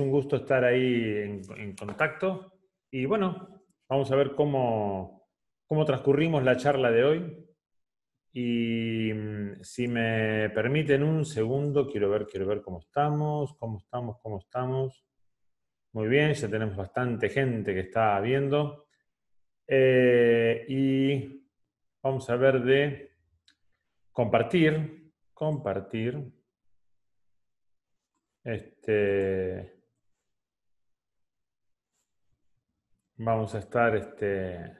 un gusto estar ahí en, contacto. Y bueno, vamos a ver cómo, cómo transcurrimos la charla de hoy. Y mm, si me permiten un segundo, quiero ver, quiero ver cómo estamos, cómo estamos, cómo estamos. Muy bien, ya tenemos bastante gente que está viendo. Eh, y vamos a ver de compartir, compartir. Este, Vamos a estar, este,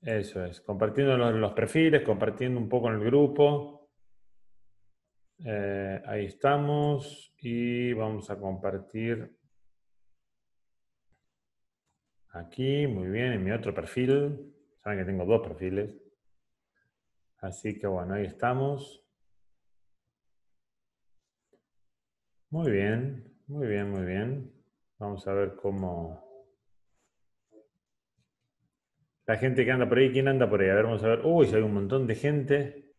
eso es, compartiendo los, perfiles, compartiendo un poco en el grupo. Eh, ahí estamos y vamos a compartir aquí, muy bien, en mi otro perfil. Saben que tengo dos perfiles. Así que bueno, ahí estamos. Muy bien, muy bien, muy bien. Vamos a ver cómo... La gente que anda por ahí, ¿quién anda por ahí? A ver, vamos a ver. Uy, hay un montón de gente.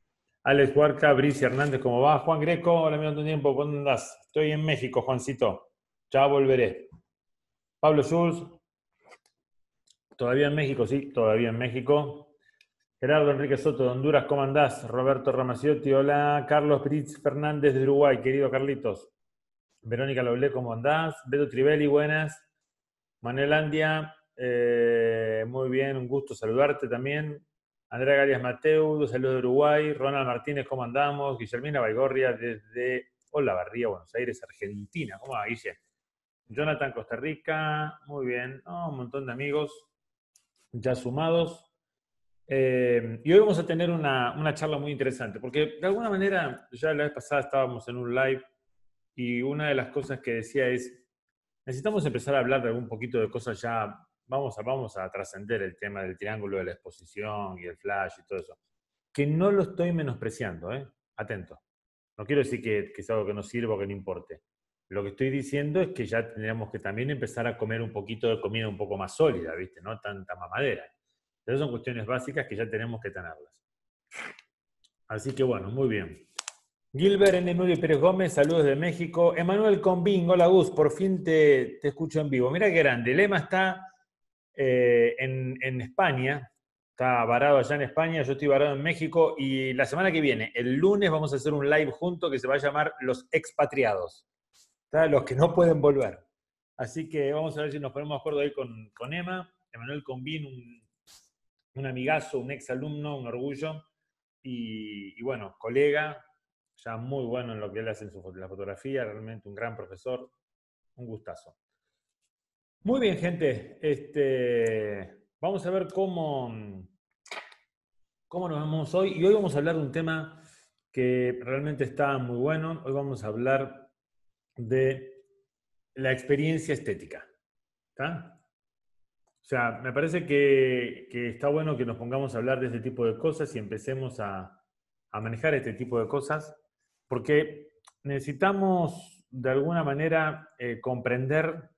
Alex Huarca, Brice Hernández, ¿cómo va? Juan Greco, hola, mi tu tiempo, ¿cómo andás? Estoy en México, Juancito. Ya volveré. Pablo Schulz, todavía en México, sí, todavía en México. Gerardo Enrique Soto de Honduras, ¿cómo andás? Roberto Ramaciotti, hola. Carlos Brice Fernández de Uruguay, querido Carlitos. Verónica Loblé, ¿cómo andás? Beto Trivelli, buenas. Manuel Andia, eh, muy bien, un gusto saludarte también. Andrea Garias Mateu, saludos de Uruguay. Ronald Martínez, ¿cómo andamos? Guillermina Baigorria desde Olavarría, Buenos Aires, Argentina. ¿Cómo va, Guille? Jonathan Costa Rica, muy bien. un montón de amigos ya sumados. Em, y hoy vamos a tener una, una, charla muy interesante, porque de alguna manera, ya la vez pasada estábamos en un live y una de las cosas que decía es, necesitamos empezar a hablar de algún poquito de cosas ya vamos a, vamos a trascender el tema del triángulo de la exposición y el flash y todo eso, que no lo estoy menospreciando, ¿eh? atento. No quiero decir que, es algo que no sirva o que no importe. Lo que estoy diciendo es que ya tendríamos que también empezar a comer un poquito de comida un poco más sólida, ¿viste? No tanta mamadera. Pero son cuestiones básicas que ya tenemos que tenerlas. Así que bueno, muy bien. Gilbert N. Nuri Pérez Gómez, saludos de México. Emanuel Convín, hola Gus, por fin te, escucho en vivo. Mira qué grande, el lema está eh, en, España, está varado allá en España, yo estoy varado en México y la semana que viene, el lunes, vamos a hacer un live junto que se va a llamar Los Expatriados, los que no pueden volver. Así que vamos a ver si nos ponemos de acuerdo ahí con, Emma, Emanuel Combin, un, un, amigazo, un ex alumno, un orgullo y, bueno, colega, ya muy bueno en lo que él hace en la fotografía, realmente un gran profesor, un gustazo. Muy bien, gente. Este, vamos a ver cómo, cómo nos vamos hoy. Y hoy vamos a hablar de un tema que realmente está muy bueno. Hoy vamos a hablar de la experiencia estética. O sea, me parece que, está bueno que nos pongamos a hablar de este tipo de cosas y empecemos a, manejar este tipo de cosas, porque necesitamos de alguna manera eh, comprender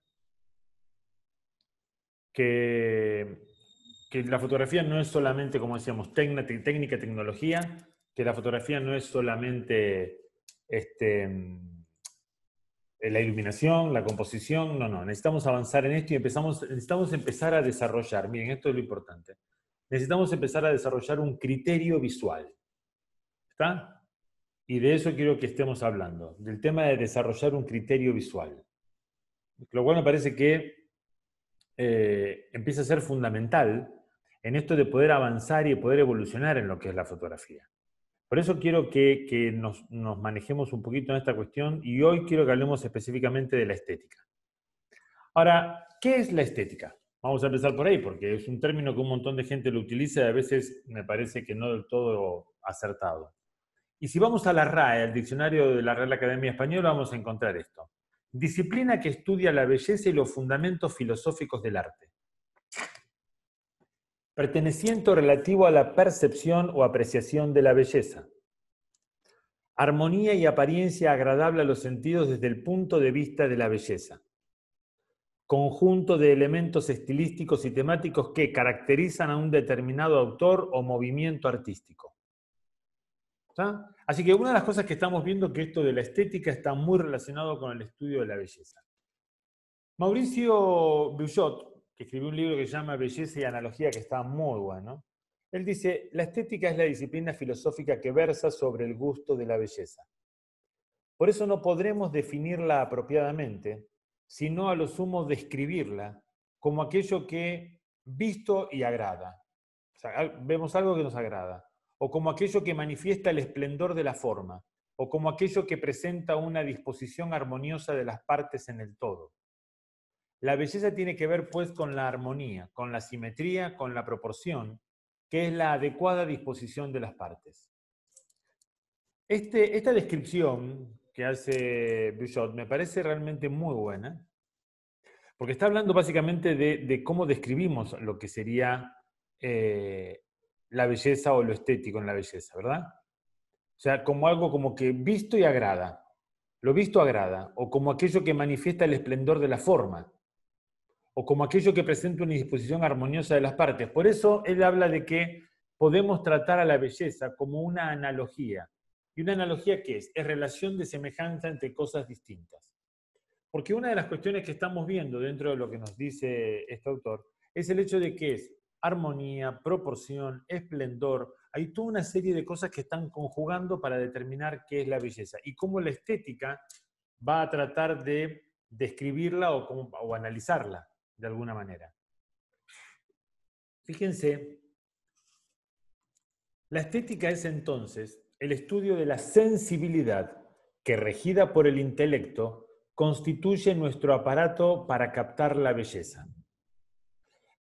que, la fotografía no es solamente, como decíamos, técnica, técnica, tecnología, que la fotografía no es solamente este, mm, la iluminación, la composición, no, no, necesitamos avanzar en esto y empezamos, necesitamos empezar a desarrollar, miren, esto es lo importante, necesitamos empezar a desarrollar un criterio visual. ¿Está? Y de eso quiero que estemos hablando, del tema de desarrollar un criterio visual. Lo cual me parece que eh, empieza a ser fundamental en esto de poder avanzar y poder evolucionar en lo que es la fotografía. Por eso quiero que, nos, manejemos un poquito en esta cuestión y hoy quiero que hablemos específicamente de la estética. Ahora, ¿qué es la estética? Vamos a empezar por ahí, porque es un término que un montón de gente lo utiliza y a veces me parece que no del todo acertado. Y si vamos a la RAE, al diccionario de la Real Academia Española, vamos a encontrar esto disciplina que estudia la belleza y los fundamentos filosóficos del arte. Perteneciente relativo a la percepción o apreciación de la belleza. Armonía y apariencia agradable a los sentidos desde el punto de vista de la belleza. Conjunto de elementos estilísticos y temáticos que caracterizan a un determinado autor o movimiento artístico. Así que una de las cosas que estamos viendo que esto de la estética está muy relacionado con el estudio de la belleza. Mauricio Bouchot, que escribió un libro que se llama Belleza y Analogía, que está muy bueno, él dice, la estética es la disciplina filosófica que versa sobre el gusto de la belleza. Por eso no podremos definirla apropiadamente, sino a lo sumo describirla como aquello que visto y agrada. vemos algo que nos agrada o como aquello que manifiesta el esplendor de la forma, o como aquello que presenta una disposición armoniosa de las partes en el todo. La belleza tiene que ver pues con la armonía, con la simetría, con la proporción, que es la adecuada disposición de las partes. Este, esta descripción que hace Bouchot me parece realmente muy buena, porque está hablando básicamente de, cómo describimos lo que sería eh, la belleza o lo estético en la belleza, ¿verdad? O sea, como algo como que visto y agrada. Lo visto agrada, o como aquello que manifiesta el esplendor de la forma, o como aquello que presenta una disposición armoniosa de las partes. Por eso él habla de que podemos tratar a la belleza como una analogía. ¿Y una analogía qué es? Es relación de semejanza entre cosas distintas. Porque una de las cuestiones que estamos viendo dentro de lo que nos dice este autor es el hecho de que es armonía, proporción, esplendor. Hay toda una serie de cosas que están conjugando para determinar qué es la belleza y cómo la estética va a tratar de describirla o, analizarla de alguna manera. Fíjense, la estética es entonces el estudio de la sensibilidad que regida por el intelecto constituye nuestro aparato para captar la belleza.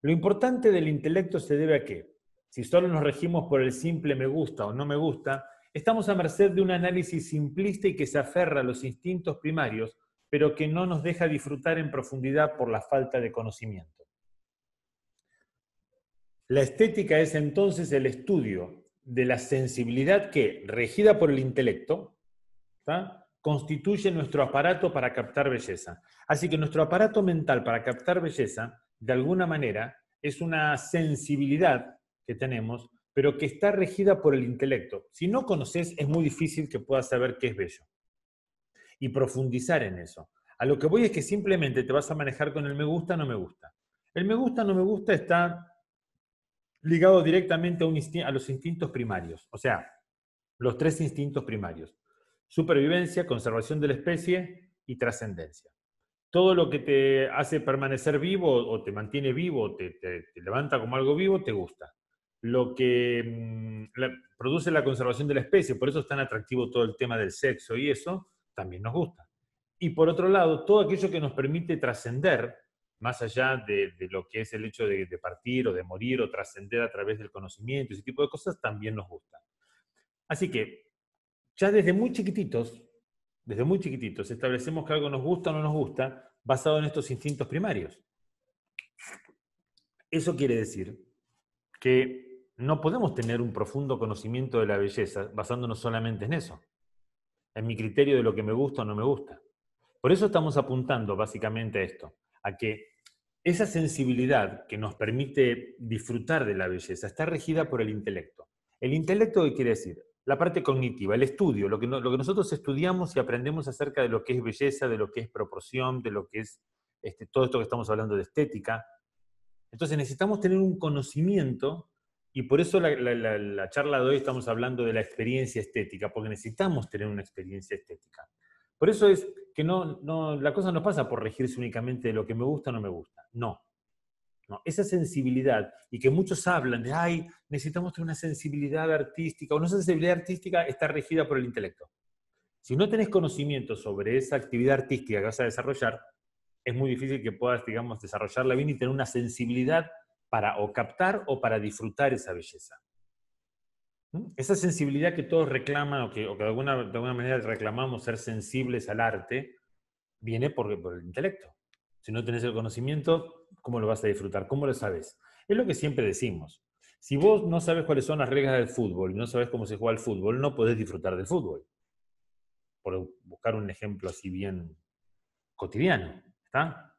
Lo importante del intelecto se debe a que, si solo nos regimos por el simple me gusta o no me gusta, estamos a merced de un análisis simplista y que se aferra a los instintos primarios, pero que no nos deja disfrutar en profundidad por la falta de conocimiento. La estética es entonces el estudio de la sensibilidad que, regida por el intelecto, constituye nuestro aparato para captar belleza. Así que nuestro aparato mental para captar belleza de alguna manera, es una sensibilidad que tenemos, pero que está regida por el intelecto. Si no conoces, es muy difícil que puedas saber qué es bello y profundizar en eso. A lo que voy es que simplemente te vas a manejar con el me gusta, no me gusta. El me gusta, no me gusta está ligado directamente a, a los instintos primarios, o sea, los tres instintos primarios. Supervivencia, conservación de la especie y trascendencia todo lo que te hace permanecer vivo o te mantiene vivo, te, te, levanta como algo vivo, te gusta. Lo que mm, produce la conservación de la especie, por eso es tan atractivo todo el tema del sexo y eso, también nos gusta. Y por otro lado, todo aquello que nos permite trascender, más allá de, lo que es el hecho de, de partir o de morir o trascender a través del conocimiento, ese tipo de cosas, también nos gusta. Así que, ya desde muy chiquititos, desde muy chiquititos, establecemos que algo nos gusta o no nos gusta basado en estos instintos primarios. Eso quiere decir que no podemos tener un profundo conocimiento de la belleza basándonos solamente en eso, en mi criterio de lo que me gusta o no me gusta. Por eso estamos apuntando básicamente a esto, a que esa sensibilidad que nos permite disfrutar de la belleza está regida por el intelecto. El intelecto, ¿qué quiere decir? la parte cognitiva, el estudio, lo que, lo que, nosotros estudiamos y aprendemos acerca de lo que es belleza, de lo que es proporción, de lo que es este, todo esto que estamos hablando de estética. Entonces necesitamos tener un conocimiento y por eso la, charla de hoy estamos hablando de la experiencia estética, porque necesitamos tener una experiencia estética. Por eso es que no, la cosa no pasa por regirse únicamente de lo que me gusta o no me gusta. No, esa sensibilidad, y que muchos hablan de, ay, necesitamos tener una sensibilidad artística, o una sensibilidad artística está regida por el intelecto. Si no tenés conocimiento sobre esa actividad artística que vas a desarrollar, es muy difícil que puedas, digamos, desarrollarla bien y tener una sensibilidad para o captar o para disfrutar esa belleza. ¿Mm? Esa sensibilidad que todos reclaman o que, de, alguna, de, manera reclamamos ser sensibles al arte, viene por, por el intelecto. Si no tenés el conocimiento, ¿Cómo lo vas a disfrutar? ¿Cómo lo sabes? Es lo que siempre decimos. Si vos no sabes cuáles son las reglas del fútbol y no sabes cómo se juega el fútbol, no podés disfrutar del fútbol. Por buscar un ejemplo así bien cotidiano. ¿Está?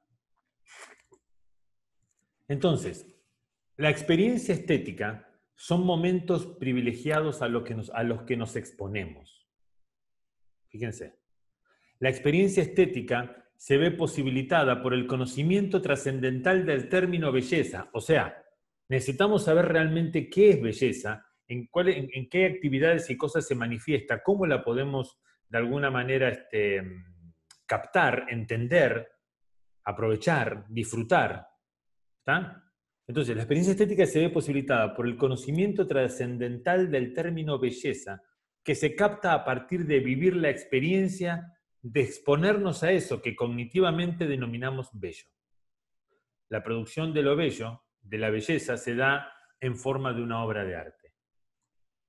Entonces, la experiencia estética son momentos privilegiados a, que nos, a los que nos exponemos. Fíjense. La experiencia estética se ve posibilitada por el conocimiento trascendental del término belleza. O sea, necesitamos saber realmente qué es belleza, en, qué actividades y cosas se manifiesta, cómo la podemos de alguna manera este, captar, entender, aprovechar, disfrutar. ¿Está? Entonces, la experiencia estética se ve posibilitada por el conocimiento trascendental del término belleza, que se capta a partir de vivir la experiencia de exponernos a eso que cognitivamente denominamos bello. La producción de lo bello, de la belleza, se da en forma de una obra de arte.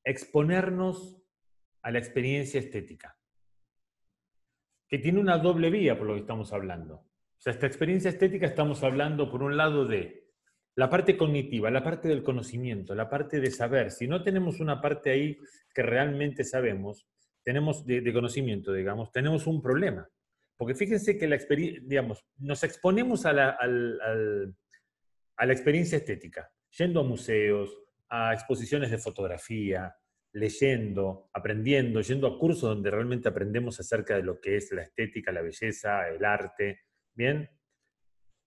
Exponernos a la experiencia estética, que tiene una doble vía por lo que estamos hablando. O sea, esta experiencia estética estamos hablando por un lado de la parte cognitiva, la parte del conocimiento, la parte de saber. Si no tenemos una parte ahí que realmente sabemos, tenemos de, conocimiento, digamos, tenemos un problema. Porque fíjense que la digamos, nos exponemos a la, experiencia estética, yendo a museos, a exposiciones de fotografía, leyendo, aprendiendo, yendo a cursos donde realmente aprendemos acerca de lo que es la estética, la belleza, el arte, ¿bien?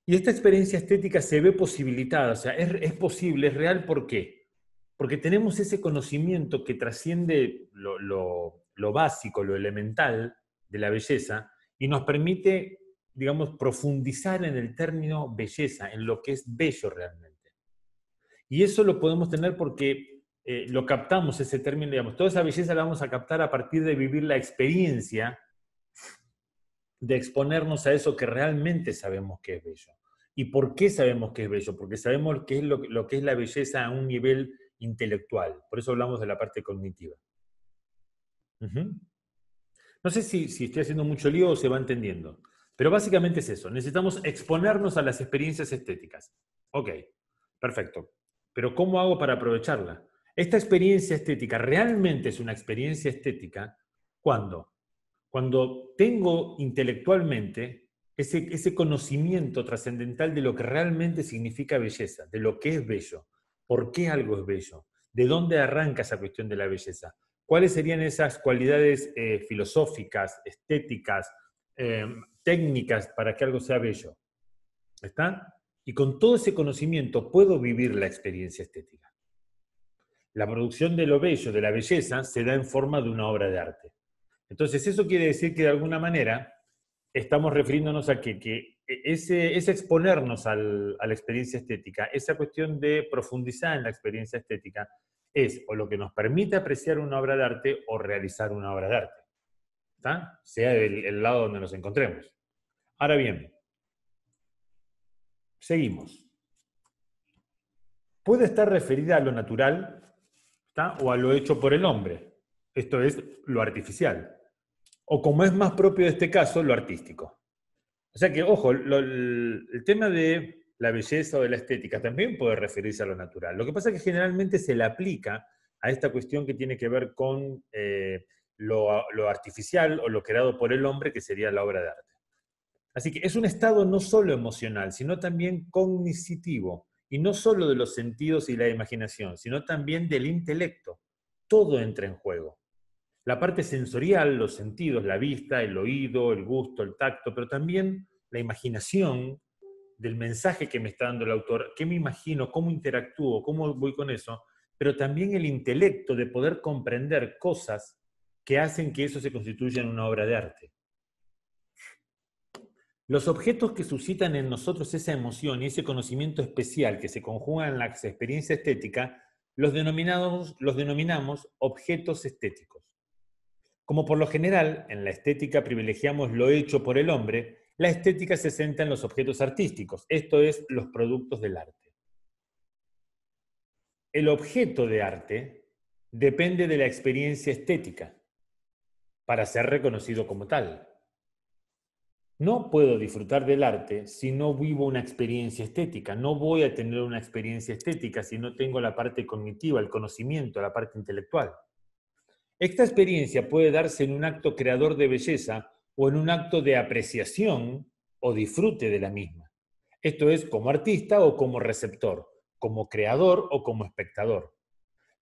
Y esta experiencia estética se ve posibilitada, o sea, es, posible, es real, ¿por qué? Porque tenemos ese conocimiento que trasciende lo, lo básico, lo elemental de la belleza y nos permite, digamos, profundizar en el término belleza, en lo que es bello realmente. Y eso lo podemos tener porque eh, lo captamos, ese término, digamos, toda esa belleza la vamos a captar a partir de vivir la experiencia de exponernos a eso que realmente sabemos que es bello. ¿Y por qué sabemos que es bello? Porque sabemos qué es lo que es la belleza a un nivel intelectual. Por eso hablamos de la parte cognitiva. No sé si, estoy haciendo mucho lío o se va entendiendo, pero básicamente es eso. Necesitamos exponernos a las experiencias estéticas. Ok, perfecto. Pero ¿cómo hago para aprovecharla? Esta experiencia estética realmente es una experiencia estética cuando, tengo intelectualmente ese conocimiento trascendental de lo que realmente significa belleza, de lo que es bello, por qué algo es bello, de dónde arranca esa cuestión de la belleza, ¿Cuáles serían esas cualidades eh, filosóficas, estéticas, eh, técnicas para que algo sea bello? ¿Está? Y con todo ese conocimiento puedo vivir la experiencia estética. La producción de lo bello, de la belleza, se da en forma de una obra de arte. Entonces, eso quiere decir que de alguna manera estamos refiriéndonos a que, que ese, es exponernos a la experiencia estética, esa cuestión de profundizar en la experiencia estética, es o lo que nos permite apreciar una obra de arte o realizar una obra de arte, sea el lado donde nos encontremos. Ahora bien, seguimos. Puede estar referida a lo natural o a lo hecho por el hombre, esto es lo artificial, o como es más propio de este caso, lo artístico. O sea que, ojo, el tema de la belleza o de la estética, también puede referirse a lo natural. Lo que pasa es que generalmente se le aplica a esta cuestión que tiene que ver con eh, lo, lo, artificial o lo creado por el hombre, que sería la obra de arte. Así que es un estado no solo emocional, sino también cognitivo, y no solo de los sentidos y la imaginación, sino también del intelecto. Todo entra en juego. La parte sensorial, los sentidos, la vista, el oído, el gusto, el tacto, pero también la imaginación, del mensaje que me está dando el autor, qué me imagino, cómo interactúo, cómo voy con eso, pero también el intelecto de poder comprender cosas que hacen que eso se constituya en una obra de arte. Los objetos que suscitan en nosotros esa emoción y ese conocimiento especial que se conjuga en la experiencia estética, los, denominamos, los denominamos objetos estéticos. Como por lo general en la estética privilegiamos lo hecho por el hombre, la estética se centra en los objetos artísticos, esto es, los productos del arte. El objeto de arte depende de la experiencia estética para ser reconocido como tal. No puedo disfrutar del arte si no vivo una experiencia estética. No voy a tener una experiencia estética si no tengo la parte cognitiva, el conocimiento, la parte intelectual. Esta experiencia puede darse en un acto creador de belleza o en un acto de apreciación o disfrute de la misma. Esto es como artista o como receptor, como creador o como espectador.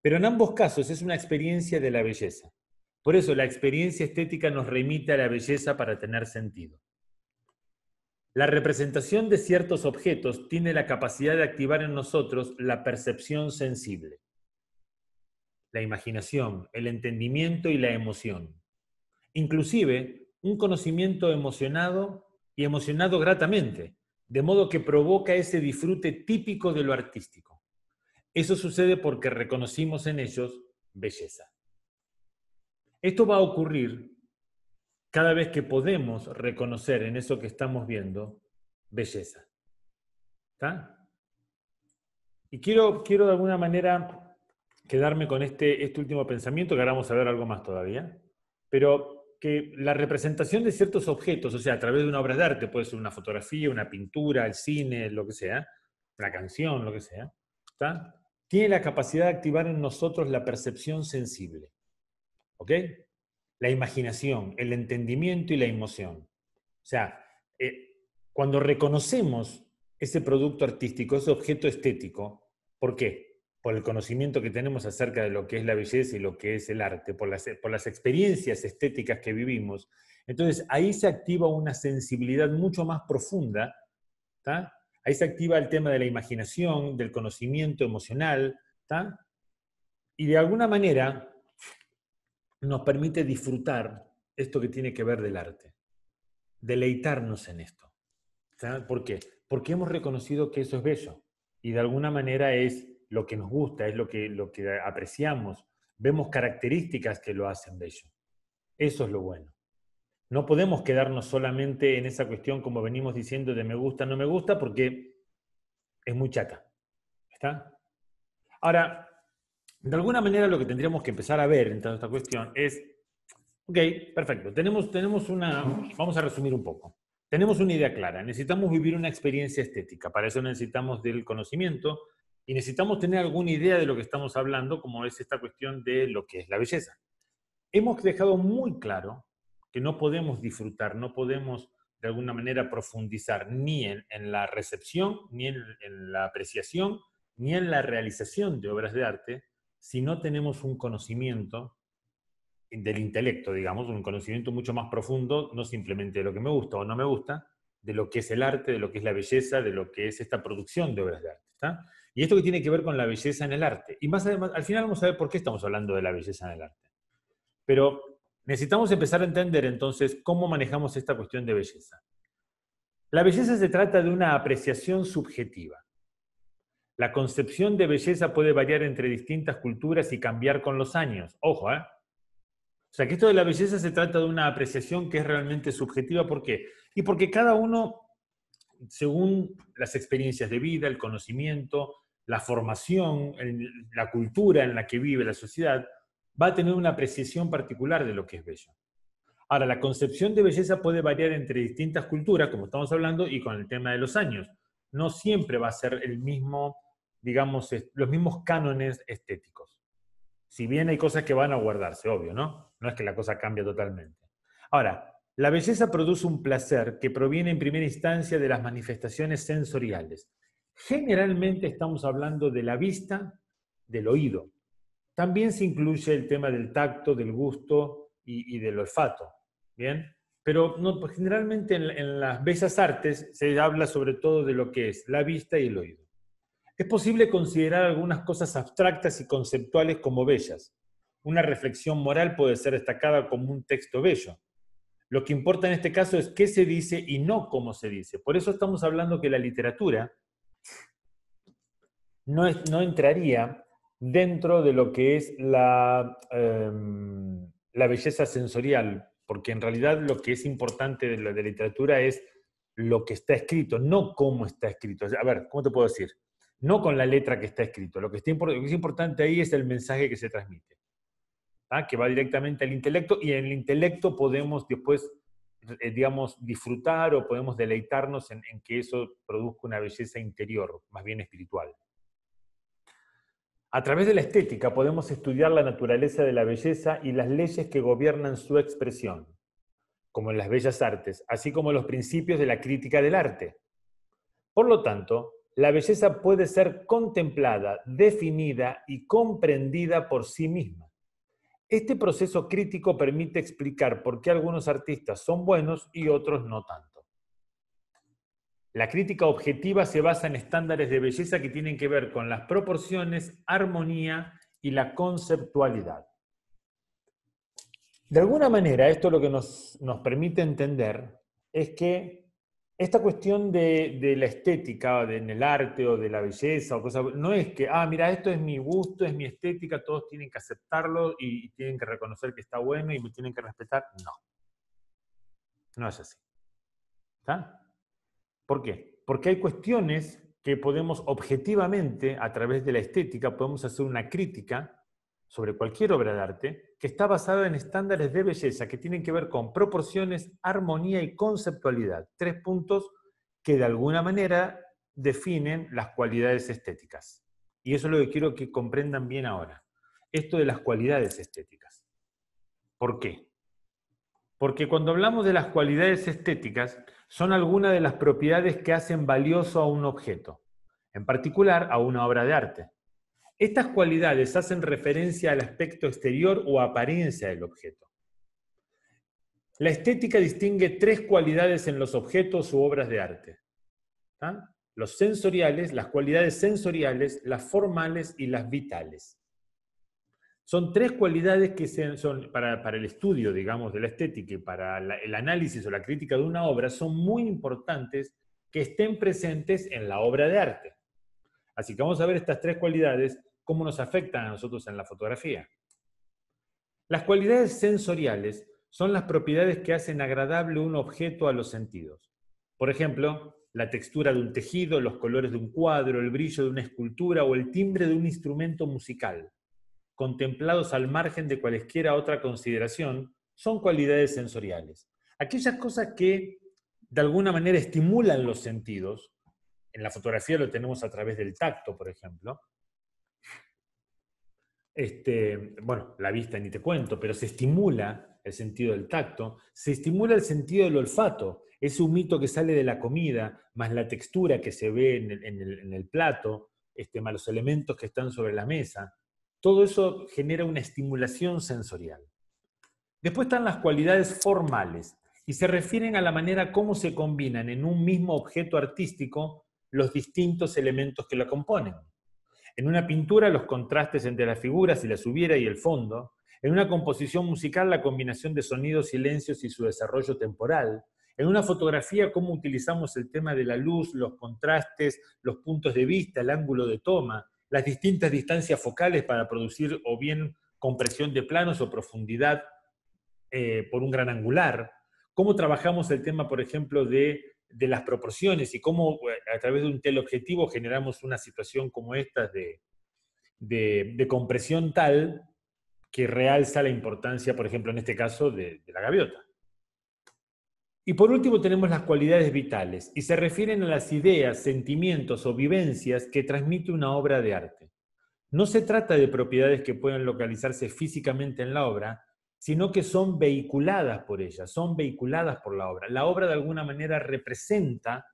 Pero en ambos casos es una experiencia de la belleza. Por eso la experiencia estética nos remite a la belleza para tener sentido. La representación de ciertos objetos tiene la capacidad de activar en nosotros la percepción sensible, la imaginación, el entendimiento y la emoción. Inclusive un conocimiento emocionado y emocionado gratamente, de modo que provoca ese disfrute típico de lo artístico. Eso sucede porque reconocimos en ellos belleza. Esto va a ocurrir cada vez que podemos reconocer en eso que estamos viendo belleza. ¿Está? Y quiero, quiero de alguna manera quedarme con este, este último pensamiento, que ahora vamos a ver algo más todavía, pero que la representación de ciertos objetos, o sea, a través de una obra de arte, puede ser una fotografía, una pintura, el cine, lo que sea, una canción, lo que sea, tiene la capacidad de activar en nosotros la percepción sensible. ¿Ok? La imaginación, el entendimiento y la emoción. O sea, eh, cuando reconocemos ese producto artístico, ese objeto estético, ¿por qué? por el conocimiento que tenemos acerca de lo que es la belleza y lo que es el arte, por las, por las experiencias estéticas que vivimos. Entonces, ahí se activa una sensibilidad mucho más profunda, ahí se activa el tema de la imaginación, del conocimiento emocional, y de alguna manera nos permite disfrutar esto que tiene que ver del arte, deleitarnos en esto. ¿Por qué? Porque hemos reconocido que eso es bello y de alguna manera es lo que nos gusta, es lo que, lo que apreciamos. Vemos características que lo hacen bello. Eso es lo bueno. No podemos quedarnos solamente en esa cuestión, como venimos diciendo, de me gusta, no me gusta, porque es muy chata. ¿Está? Ahora, de alguna manera lo que tendríamos que empezar a ver en toda esta cuestión es, ok, perfecto, tenemos, tenemos una, vamos a resumir un poco. Tenemos una idea clara, necesitamos vivir una experiencia estética, para eso necesitamos del conocimiento, y necesitamos tener alguna idea de lo que estamos hablando, como es esta cuestión de lo que es la belleza. Hemos dejado muy claro que no podemos disfrutar, no podemos de alguna manera profundizar ni en, la recepción, ni en, la apreciación, ni en la realización de obras de arte, si no tenemos un conocimiento del intelecto, digamos, un conocimiento mucho más profundo, no simplemente de lo que me gusta o no me gusta, de lo que es el arte, de lo que es la belleza, de lo que es esta producción de obras de arte. ¿está? Y esto que tiene que ver con la belleza en el arte. Y más además, al final vamos a ver por qué estamos hablando de la belleza en el arte. Pero necesitamos empezar a entender entonces cómo manejamos esta cuestión de belleza. La belleza se trata de una apreciación subjetiva. La concepción de belleza puede variar entre distintas culturas y cambiar con los años. Ojo, ¿eh? O sea, que esto de la belleza se trata de una apreciación que es realmente subjetiva. ¿Por qué? Y porque cada uno, según las experiencias de vida, el conocimiento, la formación, la cultura en la que vive la sociedad, va a tener una apreciación particular de lo que es bello. Ahora, la concepción de belleza puede variar entre distintas culturas, como estamos hablando, y con el tema de los años. No siempre va a ser el mismo, digamos, los mismos cánones estéticos. Si bien hay cosas que van a guardarse, obvio, ¿no? No es que la cosa cambie totalmente. Ahora, la belleza produce un placer que proviene en primera instancia de las manifestaciones sensoriales, Generalmente estamos hablando de la vista, del oído. También se incluye el tema del tacto, del gusto y, del olfato. ¿Bien? Pero no, pues, generalmente en, en las bellas artes se habla sobre todo de lo que es la vista y el oído. Es posible considerar algunas cosas abstractas y conceptuales como bellas. Una reflexión moral puede ser destacada como un texto bello. Lo que importa en este caso es qué se dice y no cómo se dice. Por eso estamos hablando que la literatura no, entraría dentro de lo que es la, em, la belleza sensorial, porque en realidad lo que es importante de la literatura es lo que está escrito, no cómo está escrito. A ver, ¿cómo te puedo decir? No con la letra que está escrito. Lo que, es importante ahí es el mensaje que se transmite, ¿ah? que va directamente al intelecto y en el intelecto podemos después, eh, digamos, disfrutar o podemos deleitarnos en que eso produzca una belleza interior, más bien espiritual. A través de la estética podemos estudiar la naturaleza de la belleza y las leyes que gobiernan su expresión, como en las bellas artes, así como los principios de la crítica del arte. Por lo tanto, la belleza puede ser contemplada, definida y comprendida por sí misma. Este proceso crítico permite explicar por qué algunos artistas son buenos y otros no tanto. La crítica objetiva se basa en estándares de belleza que tienen que ver con las proporciones, armonía y la conceptualidad. De alguna manera, esto lo que nos, permite entender es que esta cuestión de, la estética, en el arte o de la belleza, no es que, ah, mira, esto es mi gusto, es mi estética, todos tienen que aceptarlo y, y tienen que reconocer que está bueno y me tienen que respetar. No. No es así. ¿Está? ¿Por qué? Porque hay cuestiones que podemos objetivamente, a través de la estética, podemos hacer una crítica sobre cualquier obra de arte que está basada en estándares de belleza que tienen que ver con proporciones, armonía y conceptualidad. Tres puntos que de alguna manera definen las cualidades estéticas. Y eso es lo que quiero que comprendan bien ahora. Esto de las cualidades estéticas. ¿Por qué? Porque cuando hablamos de las cualidades estéticas, son algunas de las propiedades que hacen valioso a un objeto, en particular a una obra de arte. Estas cualidades hacen referencia al aspecto exterior o apariencia del objeto. La estética distingue tres cualidades en los objetos u obras de arte. Los sensoriales, las cualidades sensoriales, las formales y las vitales. Son tres cualidades que son, para, el estudio, digamos, de la estética y para el análisis o la crítica de una obra, son muy importantes que estén presentes en la obra de arte. Así que vamos a ver estas tres cualidades, cómo nos afectan a nosotros en la fotografía. Las cualidades sensoriales son las propiedades que hacen agradable un objeto a los sentidos. Por ejemplo, la textura de un tejido, los colores de un cuadro, el brillo de una escultura o el timbre de un instrumento musical contemplados al margen de cualesquiera otra consideración, son cualidades sensoriales. Aquellas cosas que de alguna manera estimulan los sentidos, en la fotografía lo tenemos a través del tacto, por ejemplo, este, bueno, la vista ni te cuento, pero se estimula el sentido del tacto, se estimula el sentido del olfato, ese humito que sale de la comida, más la textura que se ve en el, plato, este, más los elementos que están sobre la mesa. Todo eso genera una estimulación sensorial. Después están las cualidades formales y se refieren a la manera cómo se combinan en un mismo objeto artístico los distintos elementos que lo componen. En una pintura los contrastes entre las figuras si la subiera y el fondo. En una composición musical la combinación de sonidos, silencios y su desarrollo temporal. En una fotografía cómo utilizamos el tema de la luz, los contrastes, los puntos de vista, el ángulo de toma las distintas distancias focales para producir o bien compresión de planos o profundidad eh, por un gran angular, cómo trabajamos el tema, por ejemplo, de, las proporciones y cómo eh, a través de un teleobjetivo generamos una situación como esta de, compresión tal que realza la importancia, por ejemplo, en este caso, de la gaviota. Y por último tenemos las cualidades vitales y se refieren a las ideas, sentimientos o vivencias que transmite una obra de arte. No se trata de propiedades que puedan localizarse físicamente en la obra, sino que son vehiculadas por ella, son vehiculadas por la obra. La obra de alguna manera representa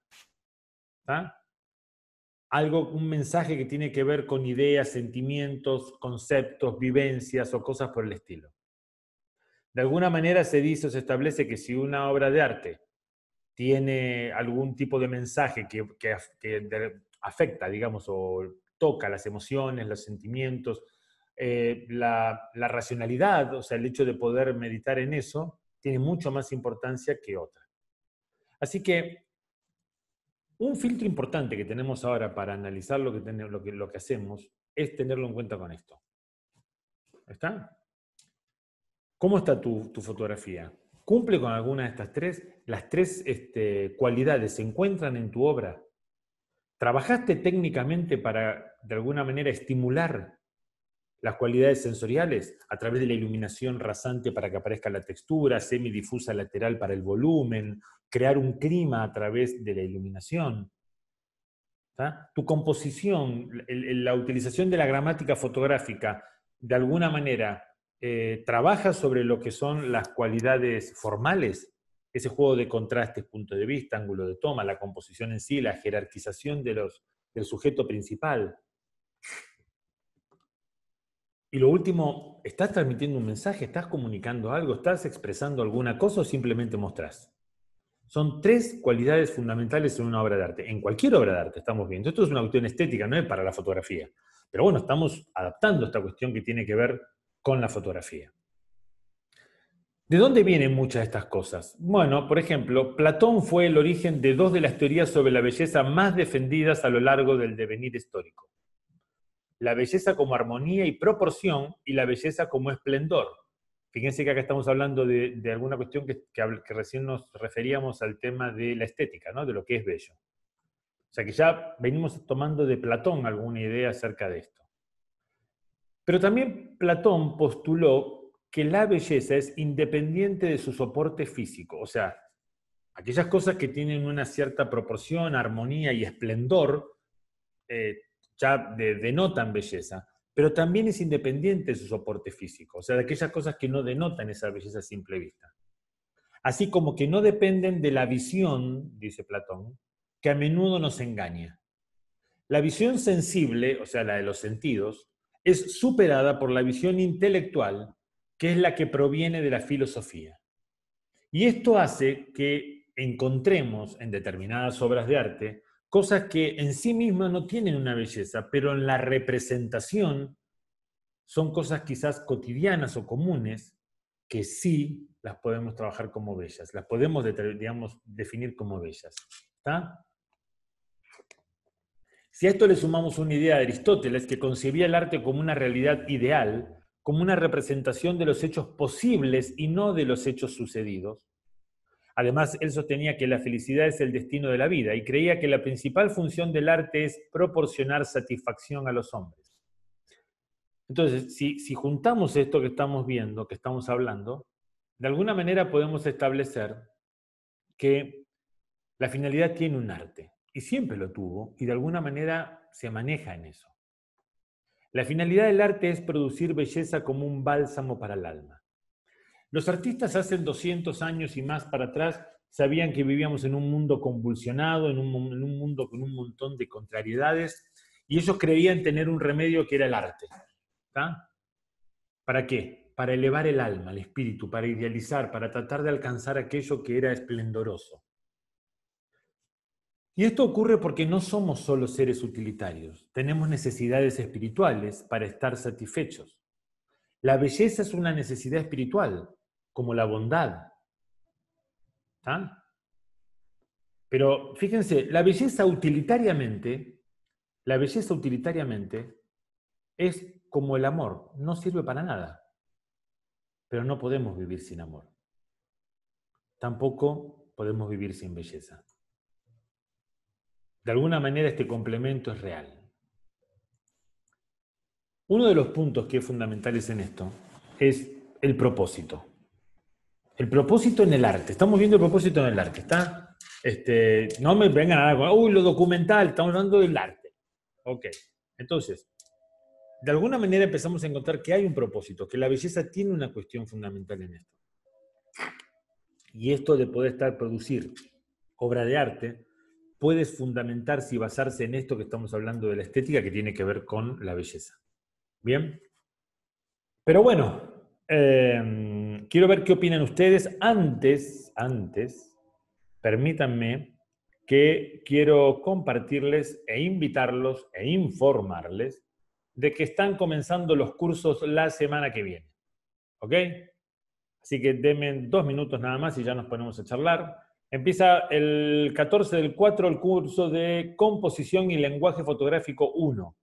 algo, un mensaje que tiene que ver con ideas, sentimientos, conceptos, vivencias o cosas por el estilo. De alguna manera se dice o se establece que si una obra de arte tiene algún tipo de mensaje que, afecta, digamos, o toca las emociones, los sentimientos, eh, la, racionalidad, o sea, el hecho de poder meditar en eso, tiene mucho más importancia que otra. Así que un filtro importante que tenemos ahora para analizar lo que, lo que hacemos es tenerlo en cuenta con esto. ¿Está? ¿Cómo está tu, fotografía? ¿Cumple con alguna de estas tres? ¿Las tres este, cualidades se encuentran en tu obra? ¿Trabajaste técnicamente para, de alguna manera, estimular las cualidades sensoriales a través de la iluminación rasante para que aparezca la textura, semidifusa lateral para el volumen, crear un clima a través de la iluminación. Tu composición, la utilización de la gramática fotográfica, de alguna manera, eh, trabaja sobre lo que son las cualidades formales, ese juego de contrastes, punto de vista, ángulo de toma, la composición en sí, la jerarquización de los, del sujeto principal. Y lo último, ¿estás transmitiendo un mensaje? ¿Estás comunicando algo? ¿Estás expresando alguna cosa o simplemente mostrás? Son tres cualidades fundamentales en una obra de arte. En cualquier obra de arte estamos viendo. Esto es una cuestión estética, no es para la fotografía. Pero bueno, estamos adaptando esta cuestión que tiene que ver con la fotografía. ¿De dónde vienen muchas de estas cosas? Bueno, por ejemplo, Platón fue el origen de dos de las teorías sobre la belleza más defendidas a lo largo del devenir histórico. La belleza como armonía y proporción y la belleza como esplendor. Fíjense que acá estamos hablando de, alguna cuestión que, recién nos referíamos al tema de la estética, ¿no? de lo que es bello. O sea que ya venimos tomando de Platón alguna idea acerca de esto. Pero también Platón postuló que la belleza es independiente de su soporte físico, o sea, aquellas cosas que tienen una cierta proporción, armonía y esplendor, eh, ya denotan belleza, pero también es independiente de su soporte físico, o sea, de aquellas cosas que no denotan esa belleza a simple vista. Así como que no dependen de la visión, dice Platón, que a menudo nos engaña. La visión sensible, o sea, la de los sentidos, es superada por la visión intelectual, que es la que proviene de la filosofía. Y esto hace que encontremos en determinadas obras de arte cosas que en sí mismas no tienen una belleza, pero en la representación son cosas quizás cotidianas o comunes que sí las podemos trabajar como bellas, las podemos definir como bellas. ¿Está? Si a esto le sumamos una idea de Aristóteles que concebía el arte como una realidad ideal, como una representación de los hechos posibles y no de los hechos sucedidos. Además, él sostenía que la felicidad es el destino de la vida y creía que la principal función del arte es proporcionar satisfacción a los hombres. Entonces, si, si juntamos esto que estamos viendo, que estamos hablando, de alguna manera podemos establecer que la finalidad tiene un arte y siempre lo tuvo, y de alguna manera se maneja en eso. La finalidad del arte es producir belleza como un bálsamo para el alma. Los artistas hace 200 años y más para atrás sabían que vivíamos en un mundo convulsionado, en un, mundo con un montón de contrariedades, y ellos creían tener un remedio que era el arte. ¿Para qué? Para elevar el alma, el espíritu, para idealizar, para tratar de alcanzar aquello que era esplendoroso. Y esto ocurre porque no somos solo seres utilitarios, tenemos necesidades espirituales para estar satisfechos. La belleza es una necesidad espiritual, como la bondad. Pero fíjense, la belleza utilitariamente, la belleza utilitariamente es como el amor, no sirve para nada. Pero no podemos vivir sin amor. Tampoco podemos vivir sin belleza de alguna manera este complemento es real. Uno de los puntos que es fundamental en esto es el propósito. El propósito en el arte. Estamos viendo el propósito en el arte. ¿está? Este, no me vengan a dar, uy, lo documental, estamos hablando del arte. Ok, entonces, de alguna manera empezamos a encontrar que hay un propósito, que la belleza tiene una cuestión fundamental en esto. Y esto de poder estar, producir obra de arte, puedes fundamentarse y basarse en esto que estamos hablando de la estética que tiene que ver con la belleza. Bien. Pero bueno, em, quiero ver qué opinan ustedes. Antes, antes, permítanme que quiero compartirles e invitarlos e informarles de que están comenzando los cursos la semana que viene. ¿Ok? Así que denme dos minutos nada más y ya nos ponemos a charlar. Empieza el 14 del 4 el curso de Composición y Lenguaje Fotográfico 1.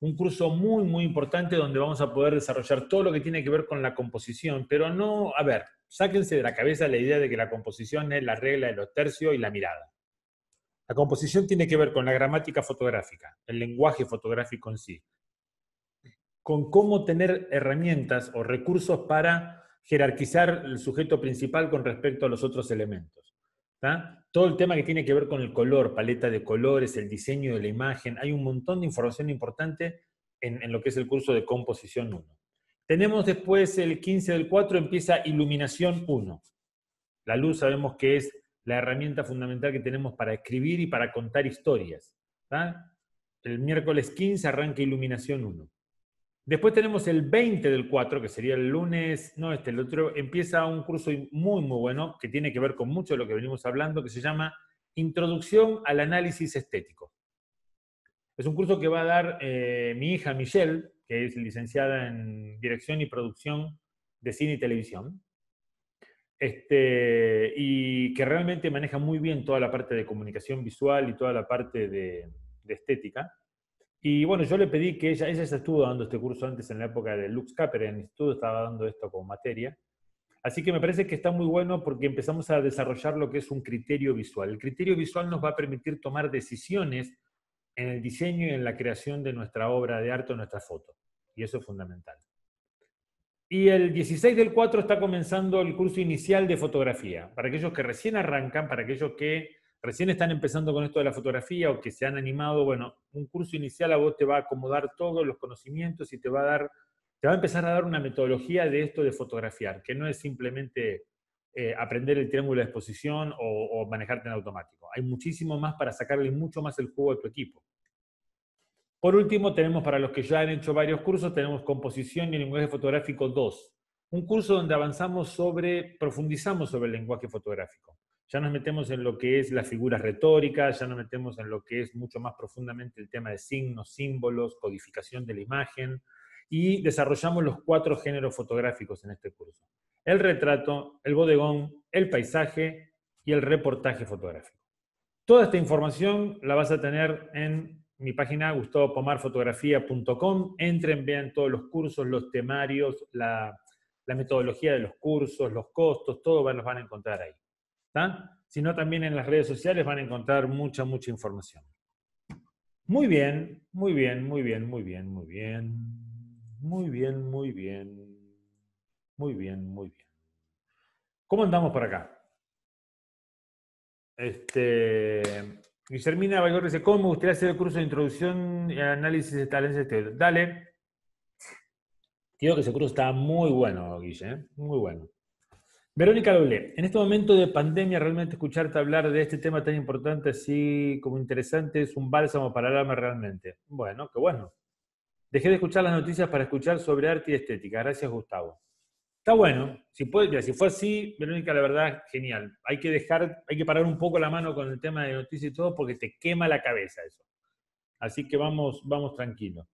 Un curso muy, muy importante donde vamos a poder desarrollar todo lo que tiene que ver con la composición, pero no, a ver, sáquense de la cabeza la idea de que la composición es la regla de los tercios y la mirada. La composición tiene que ver con la gramática fotográfica, el lenguaje fotográfico en sí, con cómo tener herramientas o recursos para jerarquizar el sujeto principal con respecto a los otros elementos todo el tema que tiene que ver con el color, paleta de colores, el diseño de la imagen, hay un montón de información importante en, lo que es el curso de composición 1. Tenemos después el 15 del 4, empieza iluminación 1. La luz sabemos que es la herramienta fundamental que tenemos para escribir y para contar historias. El miércoles 15 arranca iluminación 1. Después tenemos el 20 del 4, que sería el lunes, no este, el otro, empieza un curso muy, muy bueno, que tiene que ver con mucho de lo que venimos hablando, que se llama Introducción al Análisis Estético. Es un curso que va a dar eh, mi hija Michelle, que es licenciada en Dirección y Producción de Cine y Televisión, este, y que realmente maneja muy bien toda la parte de comunicación visual y toda la parte de estética. Y bueno, yo le pedí que ella, ella ya estuvo dando este curso antes en la época de Lux Caper, en el instituto estaba dando esto como materia. Así que me parece que está muy bueno porque empezamos a desarrollar lo que es un criterio visual. El criterio visual nos va a permitir tomar decisiones en el diseño y en la creación de nuestra obra de arte o nuestra foto. Y eso es fundamental. Y el 16 del 4 está comenzando el curso inicial de fotografía. Para aquellos que recién arrancan, para aquellos que recién están empezando con esto de la fotografía o que se han animado, bueno, un curso inicial a vos te va a acomodar todos los conocimientos y te va a dar, te va a empezar a dar una metodología de esto de fotografiar, que no es simplemente eh, aprender el triángulo de exposición o, o, manejarte en automático. Hay muchísimo más para sacarle mucho más el jugo a tu equipo. Por último, tenemos para los que ya han hecho varios cursos, tenemos composición y lenguaje fotográfico 2. Un curso donde avanzamos sobre, profundizamos sobre el lenguaje fotográfico ya nos metemos en lo que es las figuras retóricas, ya nos metemos en lo que es mucho más profundamente el tema de signos, símbolos, codificación de la imagen, y desarrollamos los cuatro géneros fotográficos en este curso. El retrato, el bodegón, el paisaje y el reportaje fotográfico. Toda esta información la vas a tener en mi página gustavopomarfotografía.com. Entren, vean todos los cursos, los temarios, la, metodología de los cursos, los costos, todo los van a encontrar ahí sino también en las redes sociales van a encontrar mucha, mucha información. Muy bien, muy bien, muy bien, muy bien, muy bien, muy bien, muy bien, muy bien, muy bien. ¿Cómo andamos por acá? Este, Guillermina Valor dice, ¿cómo me gustaría hacer el curso de introducción y análisis de talentos Dale. Digo que ese curso está muy bueno, Guille, ¿eh? muy bueno. Verónica Doble, en este momento de pandemia, realmente escucharte hablar de este tema tan importante, así como interesante, es un bálsamo para el alma realmente. Bueno, qué bueno. Dejé de escuchar las noticias para escuchar sobre arte y estética. Gracias, Gustavo. Está bueno. Si, puede, si fue así, Verónica, la verdad, genial. Hay que dejar, hay que parar un poco la mano con el tema de noticias y todo porque te quema la cabeza eso. Así que vamos, vamos tranquilo.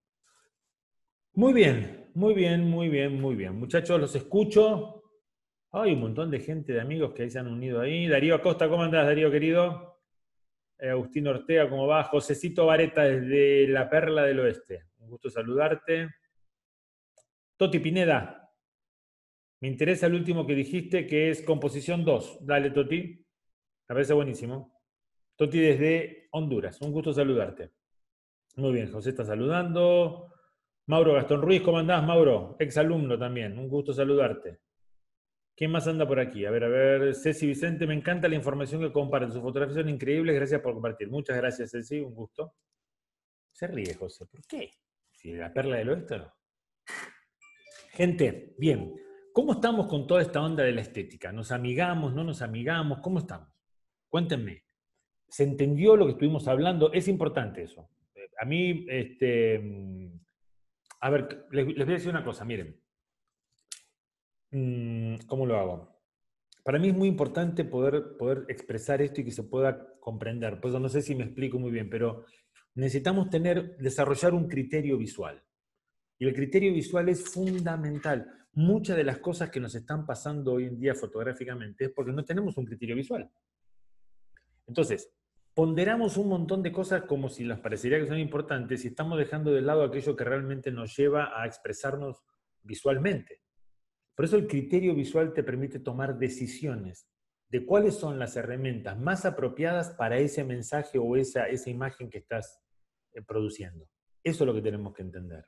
Muy bien, muy bien, muy bien, muy bien. Muchachos, los escucho hay un montón de gente, de amigos que se han unido ahí. Darío Acosta, ¿cómo andás, Darío querido? Eh, Agustín Ortega, ¿cómo va? Josecito Vareta desde La Perla del Oeste. Un gusto saludarte. Toti Pineda, me interesa el último que dijiste, que es composición 2. Dale, Toti. Me parece buenísimo. Toti desde Honduras. Un gusto saludarte. Muy bien, José está saludando. Mauro Gastón Ruiz, ¿cómo andás, Mauro? Exalumno también. Un gusto saludarte. ¿Quién más anda por aquí? A ver, a ver, Ceci Vicente, me encanta la información que comparten. Sus fotografías son increíbles, gracias por compartir. Muchas gracias, Ceci, un gusto. Se ríe, José, ¿por qué? Si la perla del oeste no. Gente, bien, ¿cómo estamos con toda esta onda de la estética? ¿Nos amigamos, no nos amigamos? ¿Cómo estamos? Cuéntenme. ¿Se entendió lo que estuvimos hablando? Es importante eso. A mí, este, mm, a ver, les, les voy a decir una cosa, miren. Mm, ¿Cómo lo hago? Para mí es muy importante poder, poder expresar esto y que se pueda comprender. Pues no sé si me explico muy bien, pero necesitamos tener, desarrollar un criterio visual. Y el criterio visual es fundamental. Muchas de las cosas que nos están pasando hoy en día fotográficamente es porque no tenemos un criterio visual. Entonces, ponderamos un montón de cosas como si las parecería que son importantes y estamos dejando de lado aquello que realmente nos lleva a expresarnos visualmente. Por eso el criterio visual te permite tomar decisiones de cuáles son las herramientas más apropiadas para ese mensaje o esa, imagen que estás eh, produciendo. Eso es lo que tenemos que entender.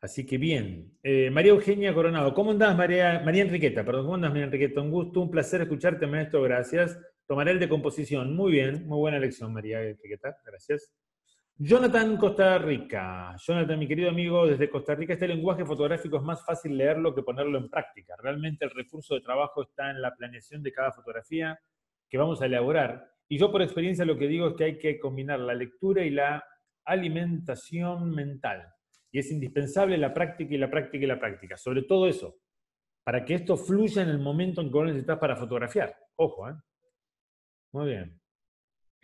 Así que bien. Eh, María Eugenia Coronado, ¿cómo andás, María, María Enriqueta? Perdón, ¿cómo andás, María Enriqueta? Un gusto, un placer escucharte, maestro, gracias. Tomaré el de composición, muy bien, muy buena lección, María Enriqueta, gracias. Jonathan Costa Rica. Jonathan, mi querido amigo, desde Costa Rica este lenguaje fotográfico es más fácil leerlo que ponerlo en práctica. Realmente el recurso de trabajo está en la planeación de cada fotografía que vamos a elaborar. Y yo por experiencia lo que digo es que hay que combinar la lectura y la alimentación mental. Y es indispensable la práctica y la práctica y la práctica. Sobre todo eso, para que esto fluya en el momento en que vos necesitas para fotografiar. Ojo, ¿eh? Muy bien.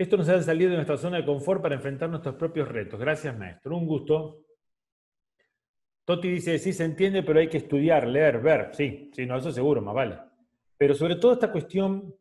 Esto nos ha salido de nuestra zona de confort para enfrentar nuestros propios retos. Gracias, maestro. Un gusto. Toti dice, sí se entiende, pero hay que estudiar, leer, ver. Sí, sí, no, eso seguro, más vale. Pero sobre todo esta cuestión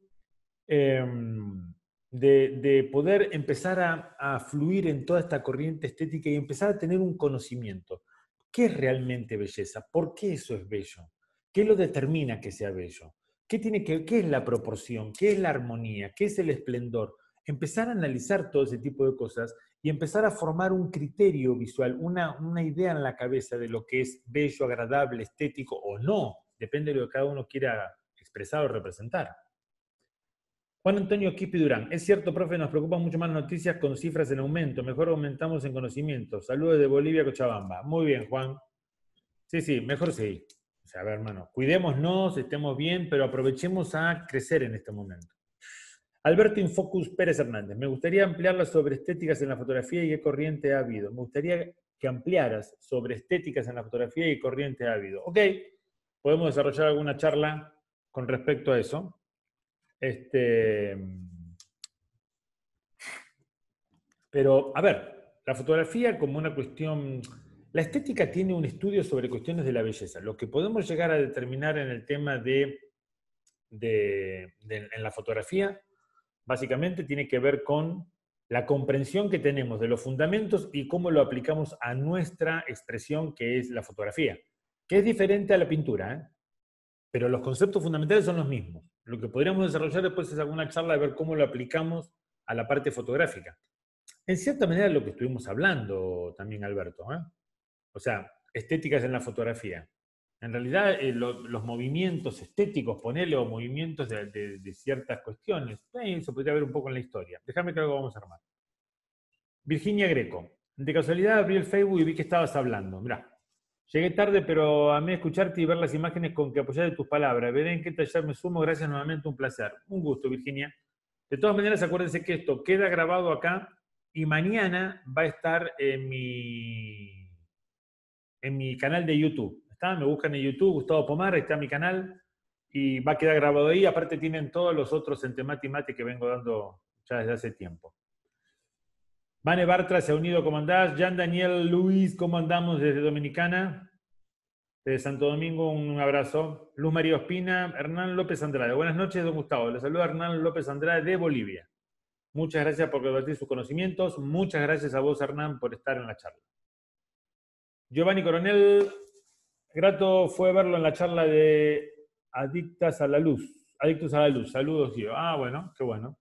em, de, poder empezar a, fluir en toda esta corriente estética y empezar a tener un conocimiento. ¿Qué es realmente belleza? ¿Por qué eso es bello? ¿Qué lo determina que sea bello? ¿Qué, tiene que, ¿Qué es la proporción? ¿Qué es la armonía? ¿Qué es el esplendor? empezar a analizar todo ese tipo de cosas y empezar a formar un criterio visual, una, una idea en la cabeza de lo que es bello, agradable, estético o no, depende de lo que cada uno quiera expresar o representar. Juan Antonio Kipi Durán, es cierto, profe, nos preocupan mucho más noticias con cifras en aumento, mejor aumentamos en conocimiento. Saludos de Bolivia, Cochabamba. Muy bien, Juan. Sí, sí, mejor sí. O sea, a ver, hermano, cuidémonos, estemos bien, pero aprovechemos a crecer en este momento. Alberto Infocus Pérez Hernández, me gustaría ampliarlas sobre estéticas en la fotografía y qué corriente ha habido. Me gustaría que ampliaras sobre estéticas en la fotografía y corriente ha habido. Ok, podemos desarrollar alguna charla con respecto a eso. Este, pero, a ver, la fotografía como una cuestión... La estética tiene un estudio sobre cuestiones de la belleza. Lo que podemos llegar a determinar en el tema de, de en la fotografía básicamente tiene que ver con la comprensión que tenemos de los fundamentos y cómo lo aplicamos a nuestra expresión, que es la fotografía, que es diferente a la pintura, ¿eh? pero los conceptos fundamentales son los mismos. Lo que podríamos desarrollar después es alguna charla de ver cómo lo aplicamos a la parte fotográfica. En cierta manera lo que estuvimos hablando también, Alberto, ¿eh? o sea, estéticas en la fotografía. En realidad, eh, los movimientos estéticos, ponele, o movimientos de, ciertas cuestiones, se eh, eso podría ver un poco en la historia. Déjame que algo vamos a armar. Virginia Greco. De casualidad abrí el Facebook y vi que estabas hablando. Mirá, llegué tarde, pero amé escucharte y ver las imágenes con que apoyaste tus palabras. Veré en qué taller me sumo. Gracias nuevamente, un placer. Un gusto, Virginia. De todas maneras, acuérdense que esto queda grabado acá y mañana va a estar en mi, en mi canal de YouTube. Me buscan en YouTube, Gustavo Pomar, está mi canal y va a quedar grabado ahí. Aparte tienen todos los otros en Temati que vengo dando ya desde hace tiempo. Vane Bartra se ha unido, ¿cómo andás? Jan Daniel Luis, ¿cómo andamos desde Dominicana? Desde Santo Domingo, un abrazo. Luz María Ospina, Hernán López Andrade. Buenas noches, don Gustavo. Le saluda Hernán López Andrade de Bolivia. Muchas gracias por compartir sus conocimientos. Muchas gracias a vos, Hernán, por estar en la charla. Giovanni Coronel Grato fue verlo en la charla de Adictas a la Luz. Adictos a la Luz. Saludos, tío. Ah, bueno, qué bueno.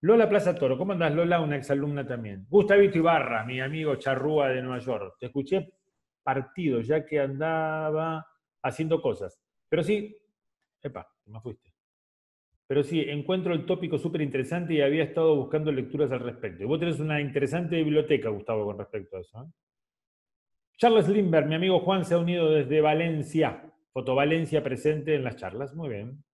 Lola Plaza Toro, ¿cómo andás, Lola? Una exalumna también. Gustavito Ibarra, mi amigo charrúa de Nueva York. Te escuché partido, ya que andaba haciendo cosas. Pero sí, epa, me fuiste. Pero sí, encuentro el tópico súper interesante y había estado buscando lecturas al respecto. Y vos tenés una interesante biblioteca, Gustavo, con respecto a eso. ¿eh? Charles Lindbergh, mi amigo Juan se ha unido desde Valencia. Foto presente en las charlas. Muy bien.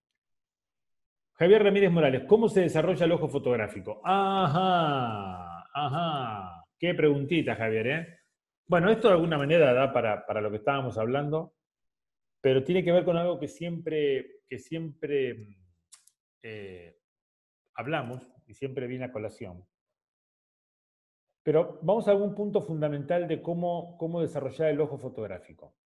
Javier Ramírez Morales, ¿cómo se desarrolla el ojo fotográfico? Ajá, ajá. Qué preguntita, Javier, ¿eh? Bueno, esto de alguna manera da para, lo que estábamos hablando, pero tiene que ver con algo que siempre, que siempre mm, eh, hablamos y siempre viene a colación, pero vamos a algún punto fundamental de cómo, cómo desarrollar el ojo fotográfico.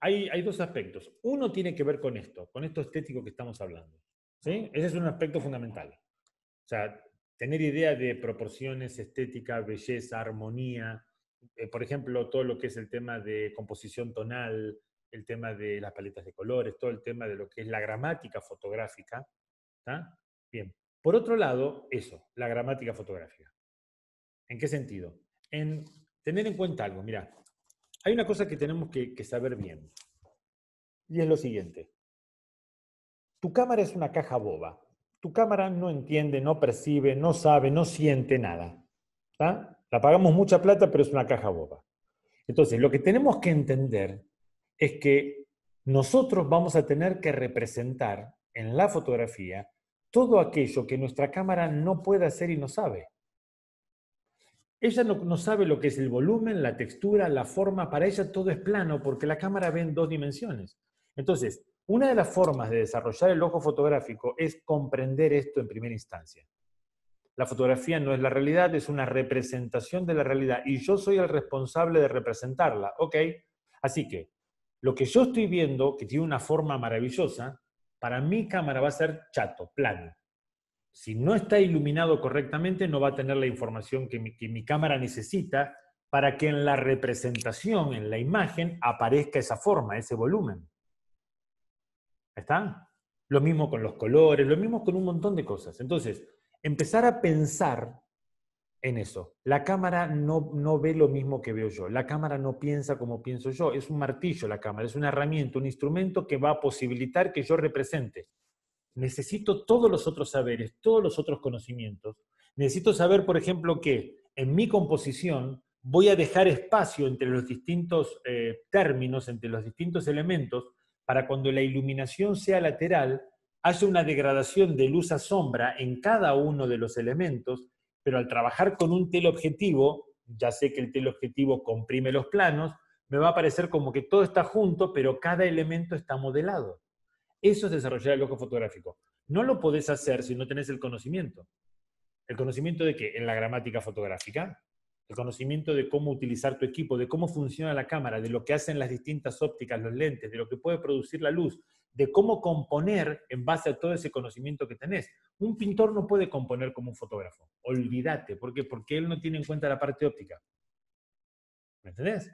Hay, hay, dos aspectos. Uno tiene que ver con esto, con esto estético que estamos hablando. ¿sí? Ese es un aspecto fundamental. O sea, tener idea de proporciones, estética, belleza, armonía. Eh, por ejemplo, todo lo que es el tema de composición tonal, el tema de las paletas de colores, todo el tema de lo que es la gramática fotográfica. Bien. Por otro lado, eso, la gramática fotográfica. ¿En qué sentido? En tener en cuenta algo. Mira, hay una cosa que tenemos que, saber bien. Y es lo siguiente. Tu cámara es una caja boba. Tu cámara no entiende, no percibe, no sabe, no siente nada. La pagamos mucha plata, pero es una caja boba. Entonces, lo que tenemos que entender es que nosotros vamos a tener que representar en la fotografía todo aquello que nuestra cámara no puede hacer y no sabe. Ella no, sabe lo que es el volumen, la textura, la forma. Para ella todo es plano porque la cámara ve en dos dimensiones. Entonces, una de las formas de desarrollar el ojo fotográfico es comprender esto en primera instancia. La fotografía no es la realidad, es una representación de la realidad y yo soy el responsable de representarla, ¿ok? Así que lo que yo estoy viendo, que tiene una forma maravillosa, para mi cámara va a ser chato, plano si no está iluminado correctamente, no va a tener la información que mi, cámara necesita para que en la representación, en la imagen, aparezca esa forma, ese volumen. ¿Está? Lo mismo con los colores, lo mismo con un montón de cosas. Entonces, empezar a pensar en eso. La cámara no ve lo mismo que veo yo. La cámara no piensa como pienso yo. Es un martillo la cámara, es una herramienta, un instrumento que va a posibilitar que yo represente necesito todos los otros saberes, todos los otros conocimientos. Necesito saber, por ejemplo, que en mi composición voy a dejar espacio entre los distintos eh, términos, entre los distintos elementos, para cuando la iluminación sea lateral, haya una degradación de luz a sombra en cada uno de los elementos, pero al trabajar con un teleobjetivo, ya sé que el teleobjetivo comprime los planos, me va a parecer como que todo está junto, pero cada elemento está modelado. Eso es desarrollar el ojo fotográfico. No lo podés hacer si no tenés el conocimiento. ¿El conocimiento de qué? En la gramática fotográfica, el conocimiento de cómo utilizar tu equipo, de cómo funciona la cámara, de lo que hacen las distintas ópticas, los lentes, de lo que puede producir la luz, de cómo componer en base a todo ese conocimiento que tenés. Un pintor no puede componer como un fotógrafo. Olvídate. ¿Por qué? Porque él no tiene en cuenta la parte óptica. ¿Me entendés?